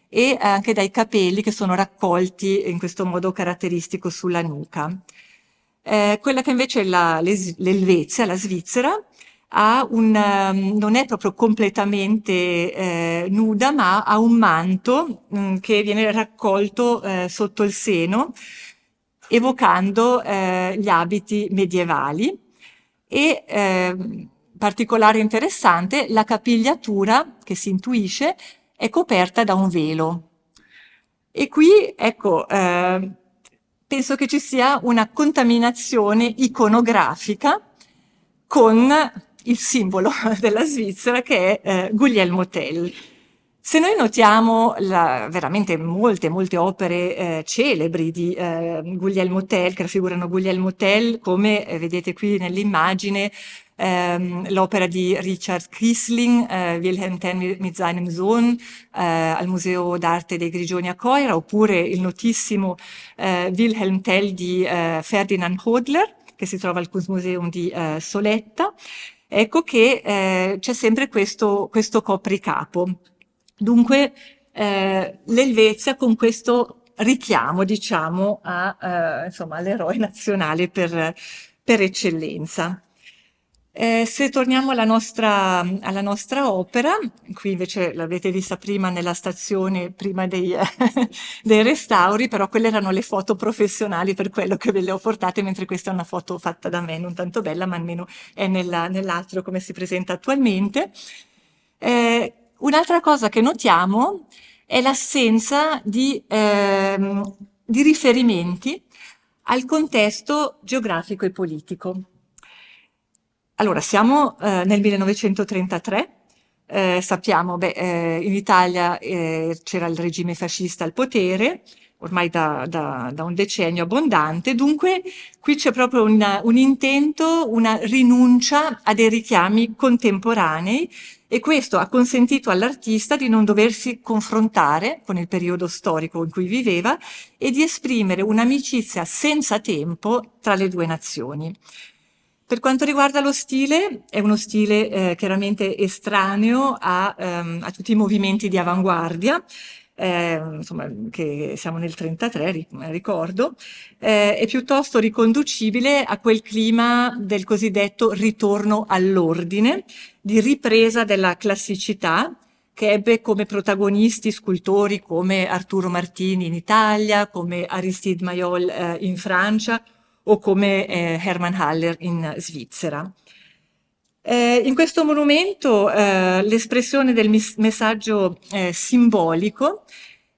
e anche dai capelli che sono raccolti in questo modo caratteristico sulla nuca. Eh, quella che invece è l'Elvezia, la Svizzera, ha un, ehm, non è proprio completamente eh, nuda, ma ha un manto mh, mm, che viene raccolto eh, sotto il seno, evocando eh, gli abiti medievali. E ehm, particolare interessante, la capigliatura che si intuisce è coperta da un velo. E qui, ecco, eh, penso che ci sia una contaminazione iconografica con il simbolo [LAUGHS] della Svizzera che è eh, Guglielmo Tell. Se noi notiamo la, veramente molte, molte opere eh, celebri di eh, Guglielmo Tell, che raffigurano Guglielmo Tell, come eh, vedete qui nell'immagine, ähm, l'opera di Richard Kiesling, eh, Wilhelm Ten mit seinem Sohn, eh, al Museo d'Arte dei Grigioni a Coira, oppure il notissimo eh, Wilhelm Tell di eh, Ferdinand Hodler, che si trova al Kunstmuseum di eh, Soletta. Ecco che eh, c'è sempre questo, questo copricapo. Dunque, l'Elvezia con questo richiamo, diciamo, a, insomma, all'eroe nazionale per, per eccellenza. Eh, se torniamo alla nostra, alla nostra, opera, qui invece l'avete vista prima nella stazione, prima dei, [LAUGHS] dei, restauri, però quelle erano le foto professionali per quello che ve le ho portate, mentre questa è una foto fatta da me, non tanto bella, ma almeno è nella, nell'altro come si presenta attualmente. Eh, un'altra cosa che notiamo è l'assenza di, ehm, di riferimenti al contesto geografico e politico. Allora, siamo eh, nel 1933, eh, sappiamo, beh, eh, in Italia eh, c'era il regime fascista al potere, ormai da, da, da, un decennio abbondante, dunque qui c'è proprio una, un intento, una rinuncia a dei richiami contemporanei e questo ha consentito all'artista di non doversi confrontare con il periodo storico in cui viveva e di esprimere un'amicizia senza tempo tra le due nazioni. Per quanto riguarda lo stile, è uno stile eh, chiaramente estraneo a, ehm, a tutti i movimenti di avanguardia, eh, insomma, che siamo nel 33, ricordo, eh, è piuttosto riconducibile a quel clima del cosiddetto ritorno all'ordine, di ripresa della classicità, che ebbe come protagonisti scultori come Arturo Martini in Italia, come Aristide Maiol eh, in Francia, o come eh, Hermann Haller in Svizzera. Eh, in questo monumento eh, l'espressione del messaggio eh, simbolico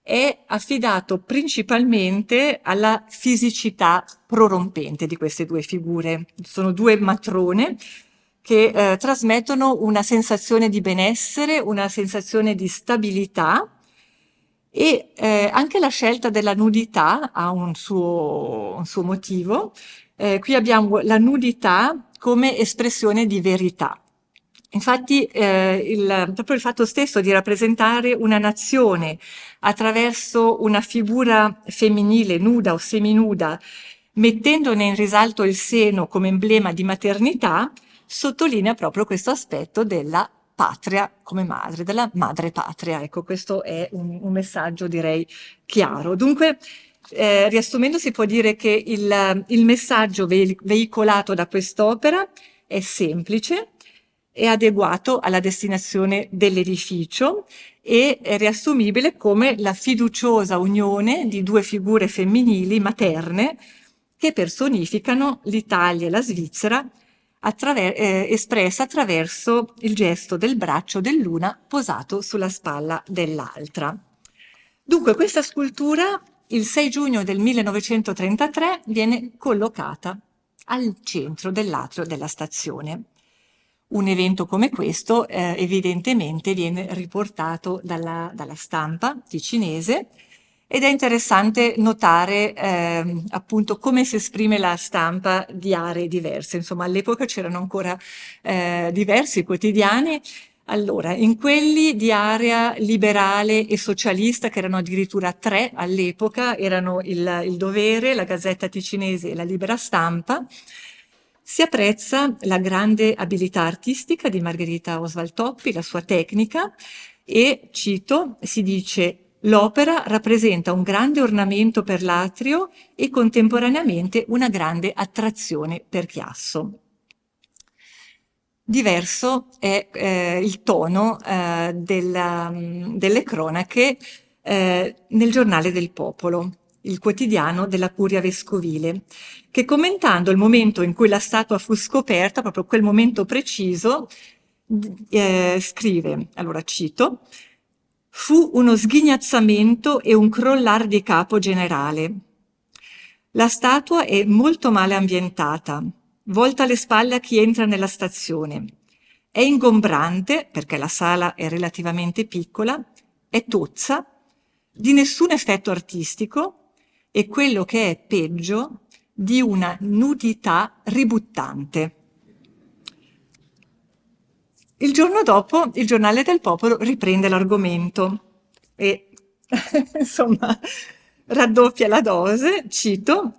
è affidato principalmente alla fisicità prorompente di queste due figure. Sono due matrone che eh, trasmettono una sensazione di benessere, una sensazione di stabilità e eh, anche la scelta della nudità ha un suo, un suo motivo. Eh, qui abbiamo la nudità come espressione di verità. Infatti, eh, il, proprio il fatto stesso di rappresentare una nazione attraverso una figura femminile nuda o seminuda, mettendone in risalto il seno come emblema di maternità, sottolinea proprio questo aspetto della patria come madre, della madre patria. Ecco, questo è un, un messaggio direi chiaro. Dunque, eh, riassumendo, si può dire che il, il messaggio ve veicolato da quest'opera è semplice, è adeguato alla destinazione dell'edificio e è riassumibile come la fiduciosa unione di due figure femminili materne che personificano l'Italia e la Svizzera attraver- eh, espressa attraverso il gesto del braccio dell'una posato sulla spalla dell'altra. Dunque questa scultura il 6 giugno del 1933 viene collocata al centro dell'atrio della stazione. Un evento come questo eh, evidentemente viene riportato dalla, dalla stampa ticinese ed è interessante notare eh, appunto come si esprime la stampa di aree diverse. Insomma, all'epoca c'erano ancora eh, diversi quotidiani. Allora, in quelli di area liberale e socialista, che erano addirittura tre all'epoca, erano il, il Dovere, la Gazzetta Ticinese e la Libera Stampa, si apprezza la grande abilità artistica di Margherita Oswald Toppi, la sua tecnica, e cito, si dice L'opera rappresenta un grande ornamento per l'atrio e contemporaneamente una grande attrazione per Chiasso. Diverso è eh, il tono eh, della, mm, delle cronache eh, nel giornale del popolo, il quotidiano della curia vescovile, che commentando il momento in cui la statua fu scoperta, proprio quel momento preciso, eh, scrive, allora cito, Fu uno sghignazzamento e un crollar di capo generale. La statua è molto male ambientata, volta le spalle a chi entra nella stazione. È ingombrante, perché la sala è relativamente piccola, è tozza, di nessun effetto artistico e quello che è peggio, di una nudità ributtante. Il giorno dopo il giornale del popolo riprende l'argomento e [LAUGHS] insomma raddoppia la dose, cito,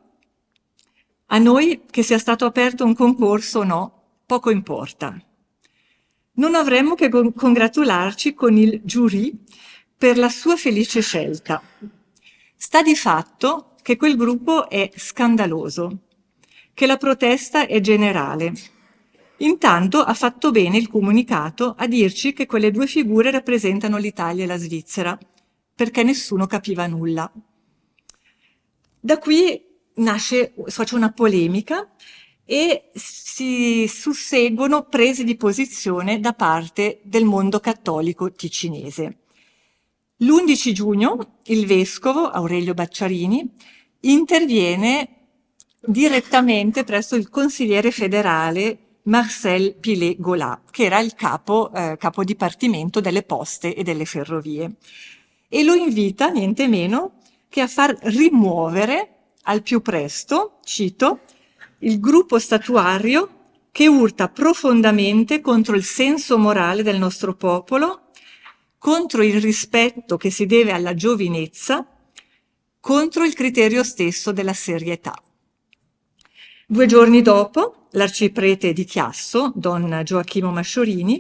a noi che sia stato aperto un concorso o no, poco importa. Non avremmo che con congratularci con il giurì per la sua felice scelta. Sta di fatto che quel gruppo è scandaloso, che la protesta è generale, Intanto ha fatto bene il comunicato a dirci che quelle due figure rappresentano l'Italia e la Svizzera, perché nessuno capiva nulla. Da qui nasce, faccio una polemica e si susseguono prese di posizione da parte del mondo cattolico ticinese. L'11 giugno il vescovo Aurelio Bacciarini interviene direttamente presso il consigliere federale Marcel Pilet Golat, che era il capo, eh, capo dipartimento delle poste e delle ferrovie. E lo invita, niente meno, che a far rimuovere al più presto, cito, il gruppo statuario che urta profondamente contro il senso morale del nostro popolo, contro il rispetto che si deve alla giovinezza, contro il criterio stesso della serietà. Due giorni dopo, l'arciprete di Chiasso, don Gioachimo Masciorini,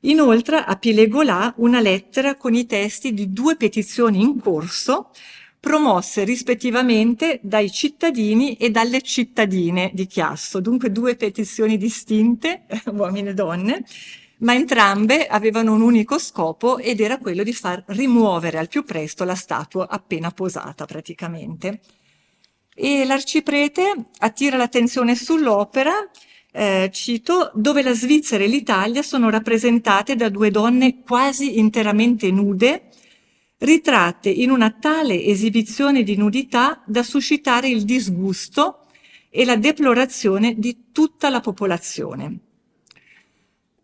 inoltre a Pilegolà una lettera con i testi di due petizioni in corso promosse rispettivamente dai cittadini e dalle cittadine di Chiasso, dunque due petizioni distinte, [LAUGHS] uomini e donne, ma entrambe avevano un unico scopo ed era quello di far rimuovere al più presto la statua appena posata praticamente e l'arciprete attira l'attenzione sull'opera, eh, cito, dove la Svizzera e l'Italia sono rappresentate da due donne quasi interamente nude, ritratte in una tale esibizione di nudità da suscitare il disgusto e la deplorazione di tutta la popolazione.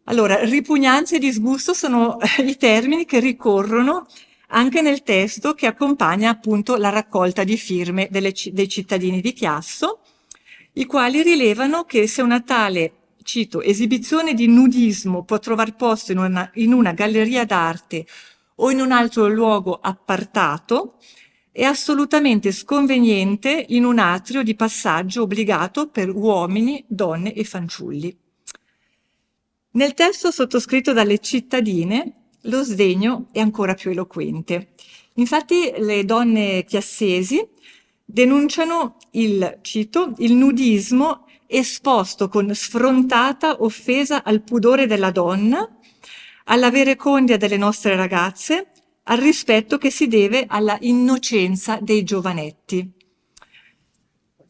Allora, ripugnanza e disgusto sono [LAUGHS] i termini che ricorrono anche nel testo che accompagna appunto la raccolta di firme delle, dei cittadini di Chiasso, i quali rilevano che se una tale, cito, esibizione di nudismo può trovar posto in una, in una galleria d'arte o in un altro luogo appartato, è assolutamente sconveniente in un atrio di passaggio obbligato per uomini, donne e fanciulli. Nel testo sottoscritto dalle cittadine lo sdegno è ancora più eloquente. Infatti le donne chiassesi denunciano il, cito, il nudismo esposto con sfrontata offesa al pudore della donna, alla verecondia delle nostre ragazze, al rispetto che si deve alla innocenza dei giovanetti.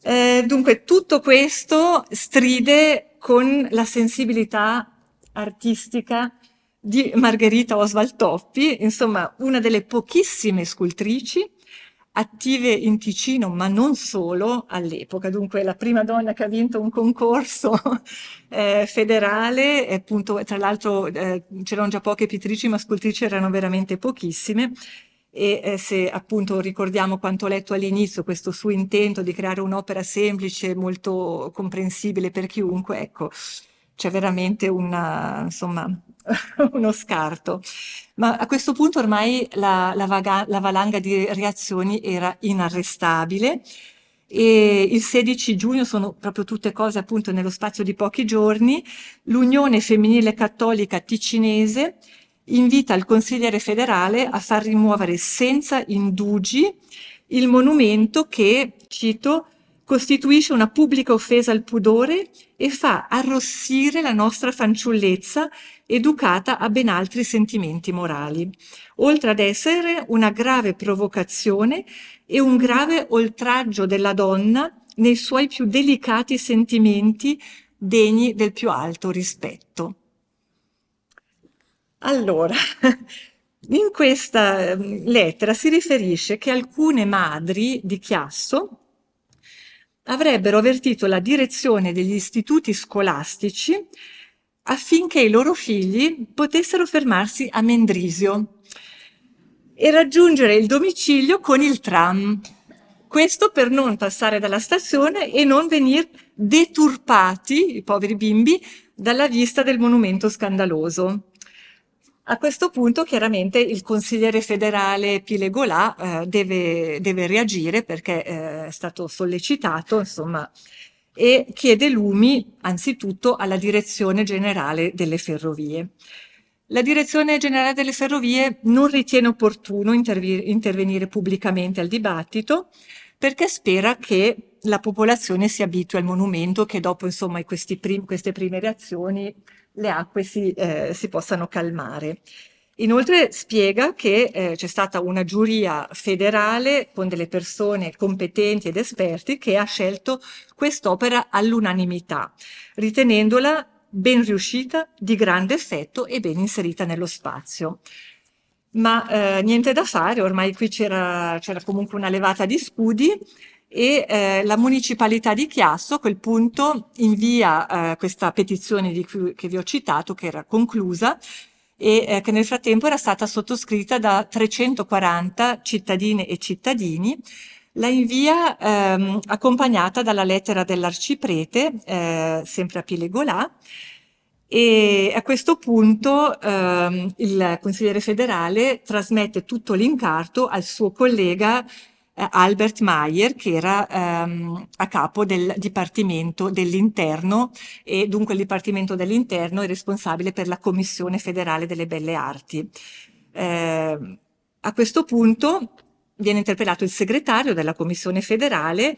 Eh, dunque, tutto questo stride con la sensibilità artistica di Margherita Oswald Toppi, insomma una delle pochissime scultrici attive in Ticino, ma non solo all'epoca. Dunque la prima donna che ha vinto un concorso [LAUGHS] eh, federale, appunto, tra l'altro eh, c'erano già poche pittrici, ma scultrici erano veramente pochissime. E eh, se appunto ricordiamo quanto ho letto all'inizio, questo suo intento di creare un'opera semplice, molto comprensibile per chiunque, ecco, c'è veramente una, insomma, [LAUGHS] uno scarto. Ma a questo punto ormai la, la, vaga, la valanga di reazioni era inarrestabile e il 16 giugno sono proprio tutte cose appunto nello spazio di pochi giorni, l'Unione Femminile Cattolica Ticinese invita il consigliere federale a far rimuovere senza indugi il monumento che, cito, costituisce una pubblica offesa al pudore e fa arrossire la nostra fanciullezza educata a ben altri sentimenti morali, oltre ad essere una grave provocazione e un grave oltraggio della donna nei suoi più delicati sentimenti degni del più alto rispetto. Allora, [LAUGHS] in questa ehm, lettera si riferisce che alcune madri di Chiasso avrebbero avvertito la direzione degli istituti scolastici affinché i loro figli potessero fermarsi a Mendrisio e raggiungere il domicilio con il tram. Questo per non passare dalla stazione e non venire deturpati, i poveri bimbi, dalla vista del monumento scandaloso. A questo punto chiaramente il consigliere federale Pilegolà eh, deve, deve, reagire perché eh, è stato sollecitato insomma, e chiede lumi anzitutto alla direzione generale delle ferrovie. La direzione generale delle ferrovie non ritiene opportuno intervi- intervenire pubblicamente al dibattito perché spera che la popolazione si abitui al monumento che dopo insomma, prim queste prime reazioni le acque si, eh, si possano calmare. Inoltre spiega che eh, c'è stata una giuria federale con delle persone competenti ed esperti che ha scelto quest'opera all'unanimità, ritenendola ben riuscita, di grande effetto e ben inserita nello spazio. Ma eh, niente da fare, ormai qui c'era c'era comunque una levata di scudi e eh, la municipalità di Chiasso a quel punto invia eh, questa petizione di cui, che vi ho citato, che era conclusa, e eh, che nel frattempo era stata sottoscritta da 340 cittadine e cittadini, la invia ehm, accompagnata dalla lettera dell'arciprete, eh, sempre a Pilegolà, e a questo punto ehm, il consigliere federale trasmette tutto l'incarto al suo collega eh, Albert Mayer che era ehm, a capo del Dipartimento dell'Interno e dunque il Dipartimento dell'Interno è responsabile per la Commissione federale delle belle arti. Eh, a questo punto viene interpellato il segretario della Commissione federale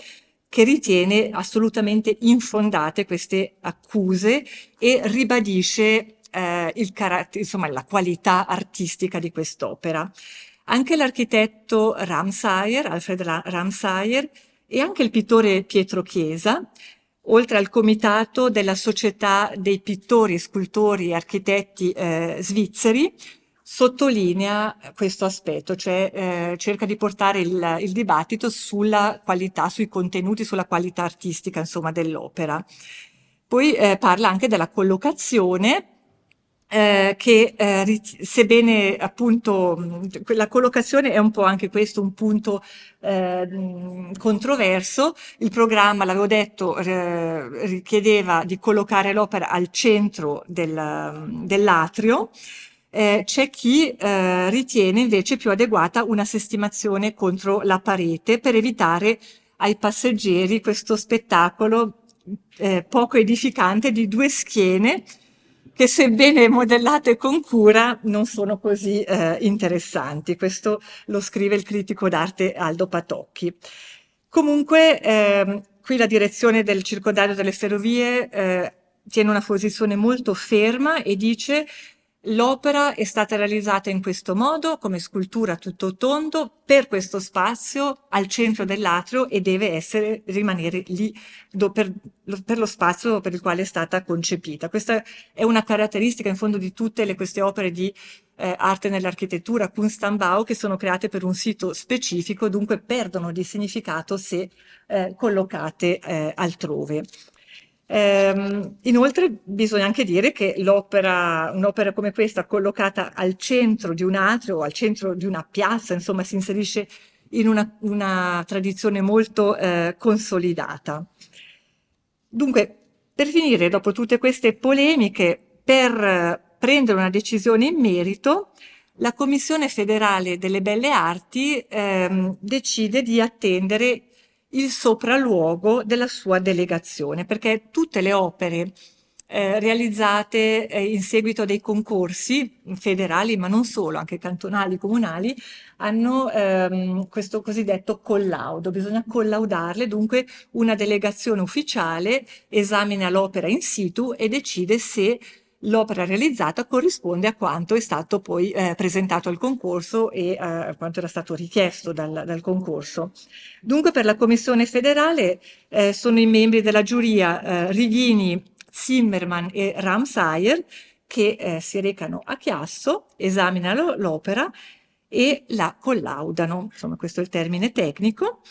che ritiene assolutamente infondate queste accuse e ribadisce eh, il insomma, la qualità artistica di quest'opera. Anche l'architetto Ramsayer, Alfred Ramsayer, e anche il pittore Pietro Chiesa, oltre al comitato della Società dei pittori, scultori e architetti eh, svizzeri, sottolinea questo aspetto, cioè eh, cerca di portare il, il, dibattito sulla qualità, sui contenuti, sulla qualità artistica, insomma, dell'opera. Poi eh, parla anche della collocazione eh, che eh, sebbene appunto la collocazione è un po' anche questo un punto eh, controverso, il programma, l'avevo detto, richiedeva di collocare l'opera al centro del, dell'atrio, eh, c'è chi eh, ritiene invece più adeguata una sestimazione contro la parete per evitare ai passeggeri questo spettacolo poco edificante di due schiene che sebbene modellate con cura non sono così eh, interessanti. Questo lo scrive il critico d'arte Aldo Patocchi. Comunque eh, qui la direzione del circondario delle ferrovie eh, tiene una posizione molto ferma e dice L'opera è stata realizzata in questo modo, come scultura tutto tondo, per questo spazio al centro dell'atrio e deve essere, rimanere lì do, per, per, lo spazio per il quale è stata concepita. Questa è una caratteristica in fondo di tutte le, queste opere di eh, arte nell'architettura, Kunstanbau, che sono create per un sito specifico, dunque perdono di significato se eh, collocate eh, altrove. Ehm, inoltre bisogna anche dire che l'opera, un'opera come questa collocata al centro di un atrio o al centro di una piazza, insomma, si inserisce in una, una tradizione molto eh, consolidata. Dunque, per finire, dopo tutte queste polemiche, per eh, prendere una decisione in merito, la Commissione federale delle belle arti ehm, decide di attendere il sopralluogo della sua delegazione, perché tutte le opere eh, realizzate eh, in seguito a dei concorsi federali, ma non solo, anche cantonali, comunali, hanno ehm, questo cosiddetto collaudo, bisogna collaudarle, dunque una delegazione ufficiale esamina l'opera in situ e decide se l'opera realizzata corrisponde a quanto è stato poi eh, presentato al concorso e eh, a quanto era stato richiesto dal, dal, concorso. Dunque per la Commissione federale eh, sono i membri della giuria eh, Righini, Zimmerman e Ramsayer che eh, si recano a Chiasso, esaminano l'opera e la collaudano, insomma questo è il termine tecnico,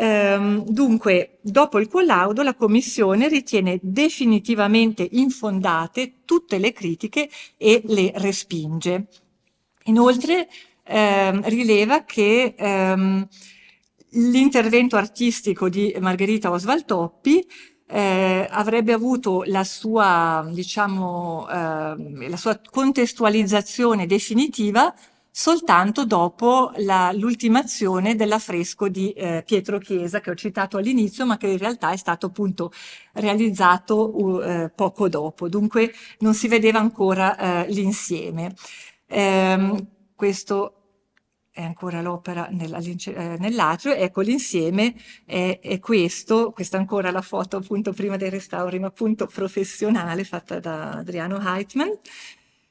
Ehm, dunque, dopo il collaudo, la Commissione ritiene definitivamente infondate tutte le critiche e le respinge. Inoltre, ehm, rileva che ehm, l'intervento artistico di Margherita Oswald Toppi eh, avrebbe avuto la sua, diciamo, eh, la sua contestualizzazione definitiva soltanto dopo l'ultimazione dell'affresco di eh, Pietro Chiesa che ho citato all'inizio ma che in realtà è stato appunto realizzato uh, poco dopo, dunque non si vedeva ancora eh, l'insieme. Ehm, questo è ancora l'opera eh, nell'atrio, ecco l'insieme è, è, questo, questa è ancora la foto appunto prima dei restauri ma appunto professionale fatta da Adriano Heitman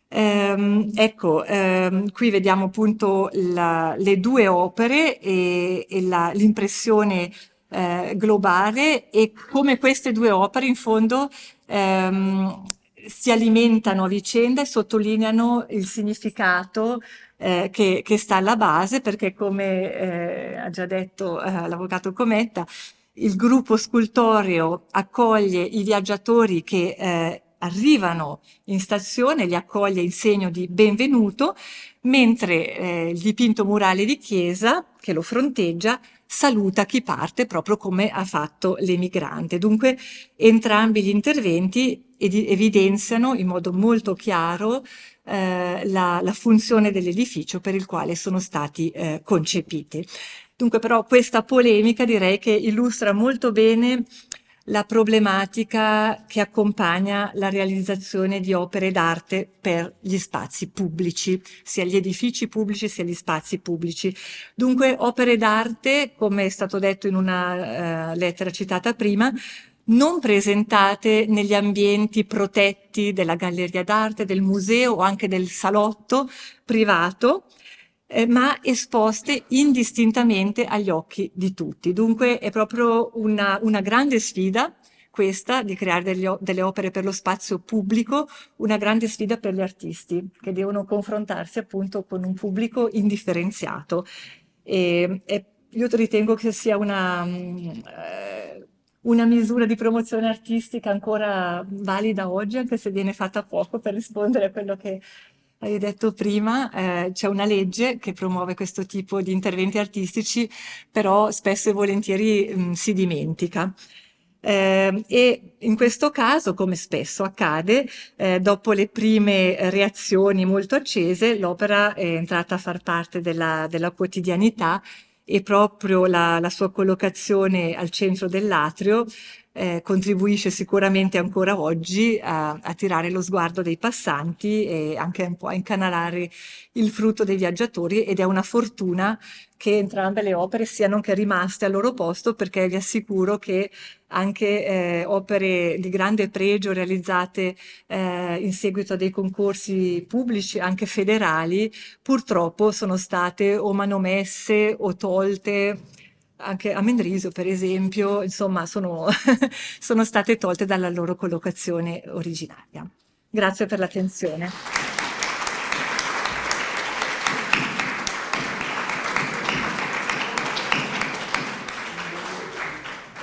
Ehm, ecco, ehm, qui vediamo appunto la, le due opere e, e l'impressione eh, globale e come queste due opere in fondo ehm, si alimentano a vicenda e sottolineano il significato eh, che, che, sta alla base, perché come eh, ha già detto eh, l'avvocato Cometta, il gruppo scultoreo accoglie i viaggiatori che eh, arrivano in stazione, li accoglie in segno di benvenuto, mentre eh, il dipinto murale di chiesa, che lo fronteggia, saluta chi parte proprio come ha fatto l'emigrante. Dunque entrambi gli interventi evidenziano in modo molto chiaro eh, la, la, funzione dell'edificio per il quale sono stati eh, concepiti. Dunque però questa polemica direi che illustra molto bene la problematica che accompagna la realizzazione di opere d'arte per gli spazi pubblici, sia gli edifici pubblici sia gli spazi pubblici. Dunque, opere d'arte, come è stato detto in una eh, lettera citata prima, non presentate negli ambienti protetti della galleria d'arte, del museo o anche del salotto privato, eh, ma esposte indistintamente agli occhi di tutti. Dunque è proprio una, una grande sfida questa di creare degli, delle opere per lo spazio pubblico, una grande sfida per gli artisti che devono confrontarsi appunto con un pubblico indifferenziato. E, e io ritengo che sia una, eh, una, misura di promozione artistica ancora valida oggi, anche se viene fatta poco per rispondere a quello che hai detto prima, eh, c'è una legge che promuove questo tipo di interventi artistici, però spesso e volentieri mh, mm, si dimentica. Eh, e in questo caso, come spesso accade, eh, dopo le prime reazioni molto accese, l'opera è entrata a far parte della, della quotidianità e proprio la, la, sua collocazione al centro dell'atrio eh, contribuisce sicuramente ancora oggi a, a tirare lo sguardo dei passanti e anche un po' a incanalare il frutto dei viaggiatori ed è una fortuna che entrambe le opere siano anche rimaste al loro posto perché vi assicuro che anche eh, opere di grande pregio realizzate eh, in seguito a dei concorsi pubblici, anche federali, purtroppo sono state o manomesse o tolte anche a Mendrisio, per esempio, insomma, sono, [LAUGHS] sono state tolte dalla loro collocazione originaria. Grazie per l'attenzione.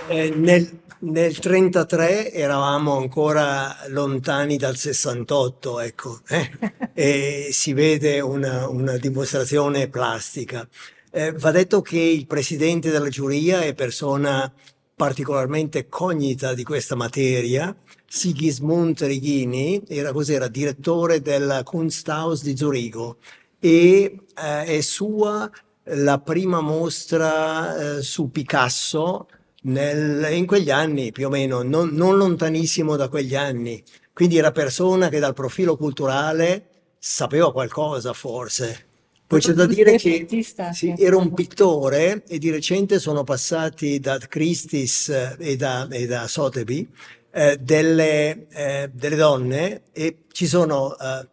Eh, nel, nel 33 eravamo ancora lontani dal 68, ecco, eh? [LAUGHS] e si vede una, una dimostrazione plastica. Eh, va detto che il presidente della giuria è persona particolarmente cognita di questa materia. Sigismund Righini era, cos'era, direttore della Kunsthaus di Zurigo e eh, è sua la prima mostra eh, su Picasso nel, in quegli anni, più o meno, non, non lontanissimo da quegli anni. Quindi era persona che dal profilo culturale sapeva qualcosa forse. Poi c'è da dire che sì, era un pittore e di recente sono passati da Christis eh, e da, e da Sotheby eh, delle, eh, delle, donne e ci sono eh,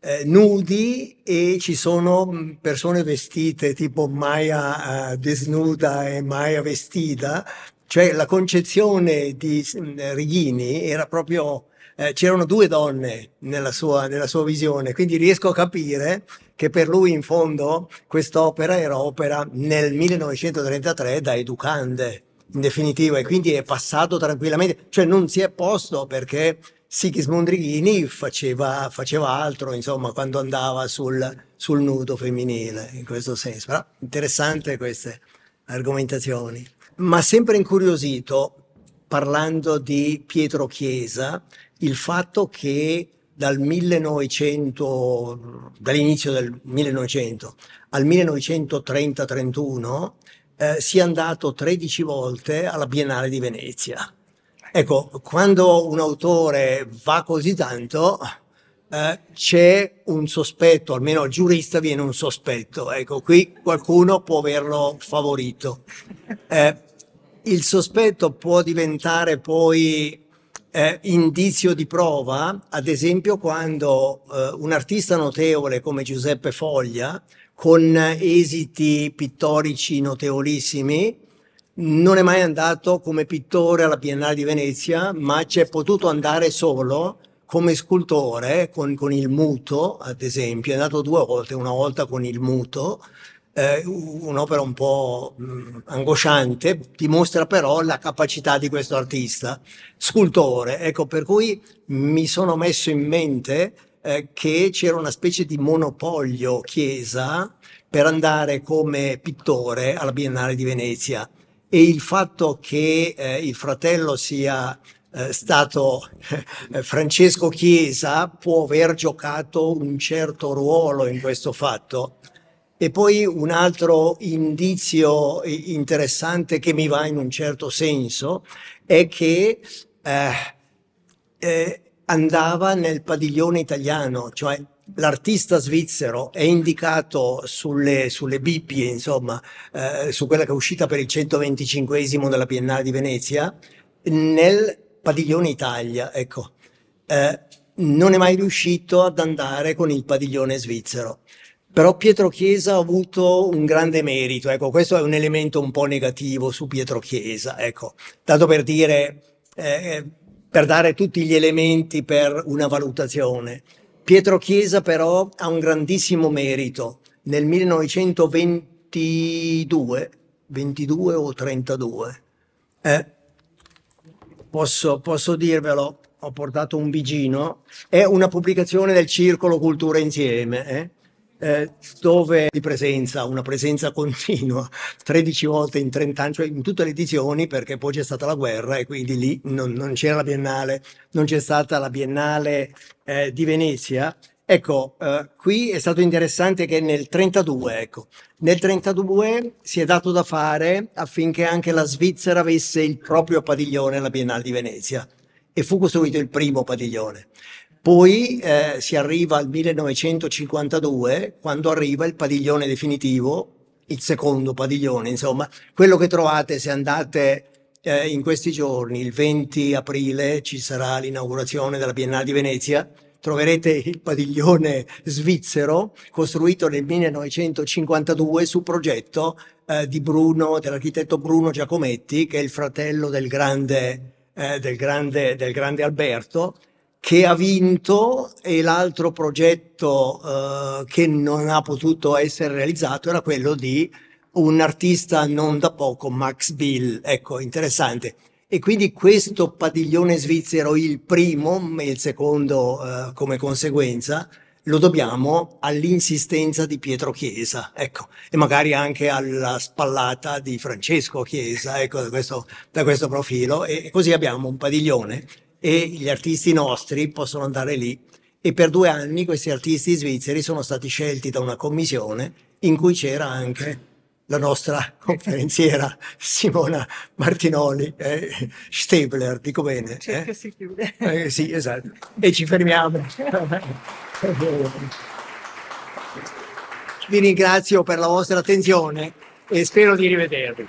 eh nudi e ci sono mm, persone vestite tipo Maya eh, desnuda e Maya vestita. Cioè la concezione di mm, Righini era proprio eh, c'erano due donne nella sua, nella sua visione, quindi riesco a capire che per lui in fondo quest'opera era opera nel 1933 da educande, in definitiva, e quindi è passato tranquillamente, cioè non si è posto perché Sigismund Righini faceva, faceva altro, insomma, quando andava sul, sul nudo femminile, in questo senso. Però interessante queste argomentazioni. Ma sempre incuriosito, parlando di Pietro Chiesa, il fatto che dal 1900, dall'inizio del 1900 al 1930-31 eh, si è andato 13 volte alla Biennale di Venezia. Ecco, quando un autore va così tanto, eh, c'è un sospetto, almeno al giurista viene un sospetto. Ecco, qui qualcuno può averlo favorito. Eh, il sospetto può diventare poi eh, indizio di prova, ad esempio quando eh, un artista notevole come Giuseppe Foglia, con esiti pittorici notevolissimi, non è mai andato come pittore alla Biennale di Venezia, ma ci è potuto andare solo come scultore, con, con il muto, ad esempio, è andato due volte, una volta con il muto, eh, un'opera un po' mm, angosciante, dimostra però la capacità di questo artista, scultore. Ecco, per cui mi sono messo in mente eh, che c'era una specie di monopolio chiesa per andare come pittore alla Biennale di Venezia e il fatto che eh, il fratello sia eh, stato eh, Francesco Chiesa può aver giocato un certo ruolo in questo fatto. E poi un altro indizio eh, interessante che mi va in un certo senso è che eh, eh, andava nel padiglione italiano, cioè l'artista svizzero è indicato sulle, sulle bippie, insomma, eh, su quella che è uscita per il 125 della Biennale di Venezia, nel padiglione Italia, ecco. Eh, non è mai riuscito ad andare con il padiglione svizzero. Però Pietro Chiesa ha avuto un grande merito, ecco, questo è un elemento un po' negativo su Pietro Chiesa, ecco, dato per dire, eh, per dare tutti gli elementi per una valutazione. Pietro Chiesa però ha un grandissimo merito. Nel 1922, 22 o 32, eh, posso, posso dirvelo, ho portato un bigino, è una pubblicazione del Circolo Cultura Insieme, eh? eh, dove di presenza, una presenza continua, 13 [LAUGHS] volte in 30 anni, cioè in tutte le edizioni, perché poi c'è stata la guerra e quindi lì non, non c'era la biennale, non c'è stata la biennale eh, di Venezia. Ecco, eh, qui è stato interessante che nel 32, ecco, nel 32 si è dato da fare affinché anche la Svizzera avesse il proprio padiglione alla Biennale di Venezia e fu costruito il primo padiglione. Poi eh, si arriva al 1952, quando arriva il padiglione definitivo, il secondo padiglione, insomma, quello che trovate se andate eh, in questi giorni, il 20 aprile ci sarà l'inaugurazione della Biennale di Venezia, troverete il padiglione svizzero costruito nel 1952 su progetto eh, di Bruno, dell'architetto Bruno Giacometti, che è il fratello del grande, eh, del grande, del grande Alberto, che ha vinto e l'altro progetto eh, che non ha potuto essere realizzato era quello di un artista non da poco, Max Bill, ecco, interessante. E quindi questo padiglione svizzero, il primo e il secondo eh, come conseguenza, lo dobbiamo all'insistenza di Pietro Chiesa, ecco, e magari anche alla spallata di Francesco Chiesa, ecco, da questo, da questo profilo, e così abbiamo un padiglione e gli artisti nostri possono andare lì e per due anni questi artisti svizzeri sono stati scelti da una commissione in cui c'era anche la nostra [LAUGHS] conferenziera Simona Martinoli, eh, Stebler, dico bene. Certo, eh? si chiude. Eh, sì, esatto. E ci fermiamo. Vi ringrazio per la vostra attenzione e spero di rivedervi.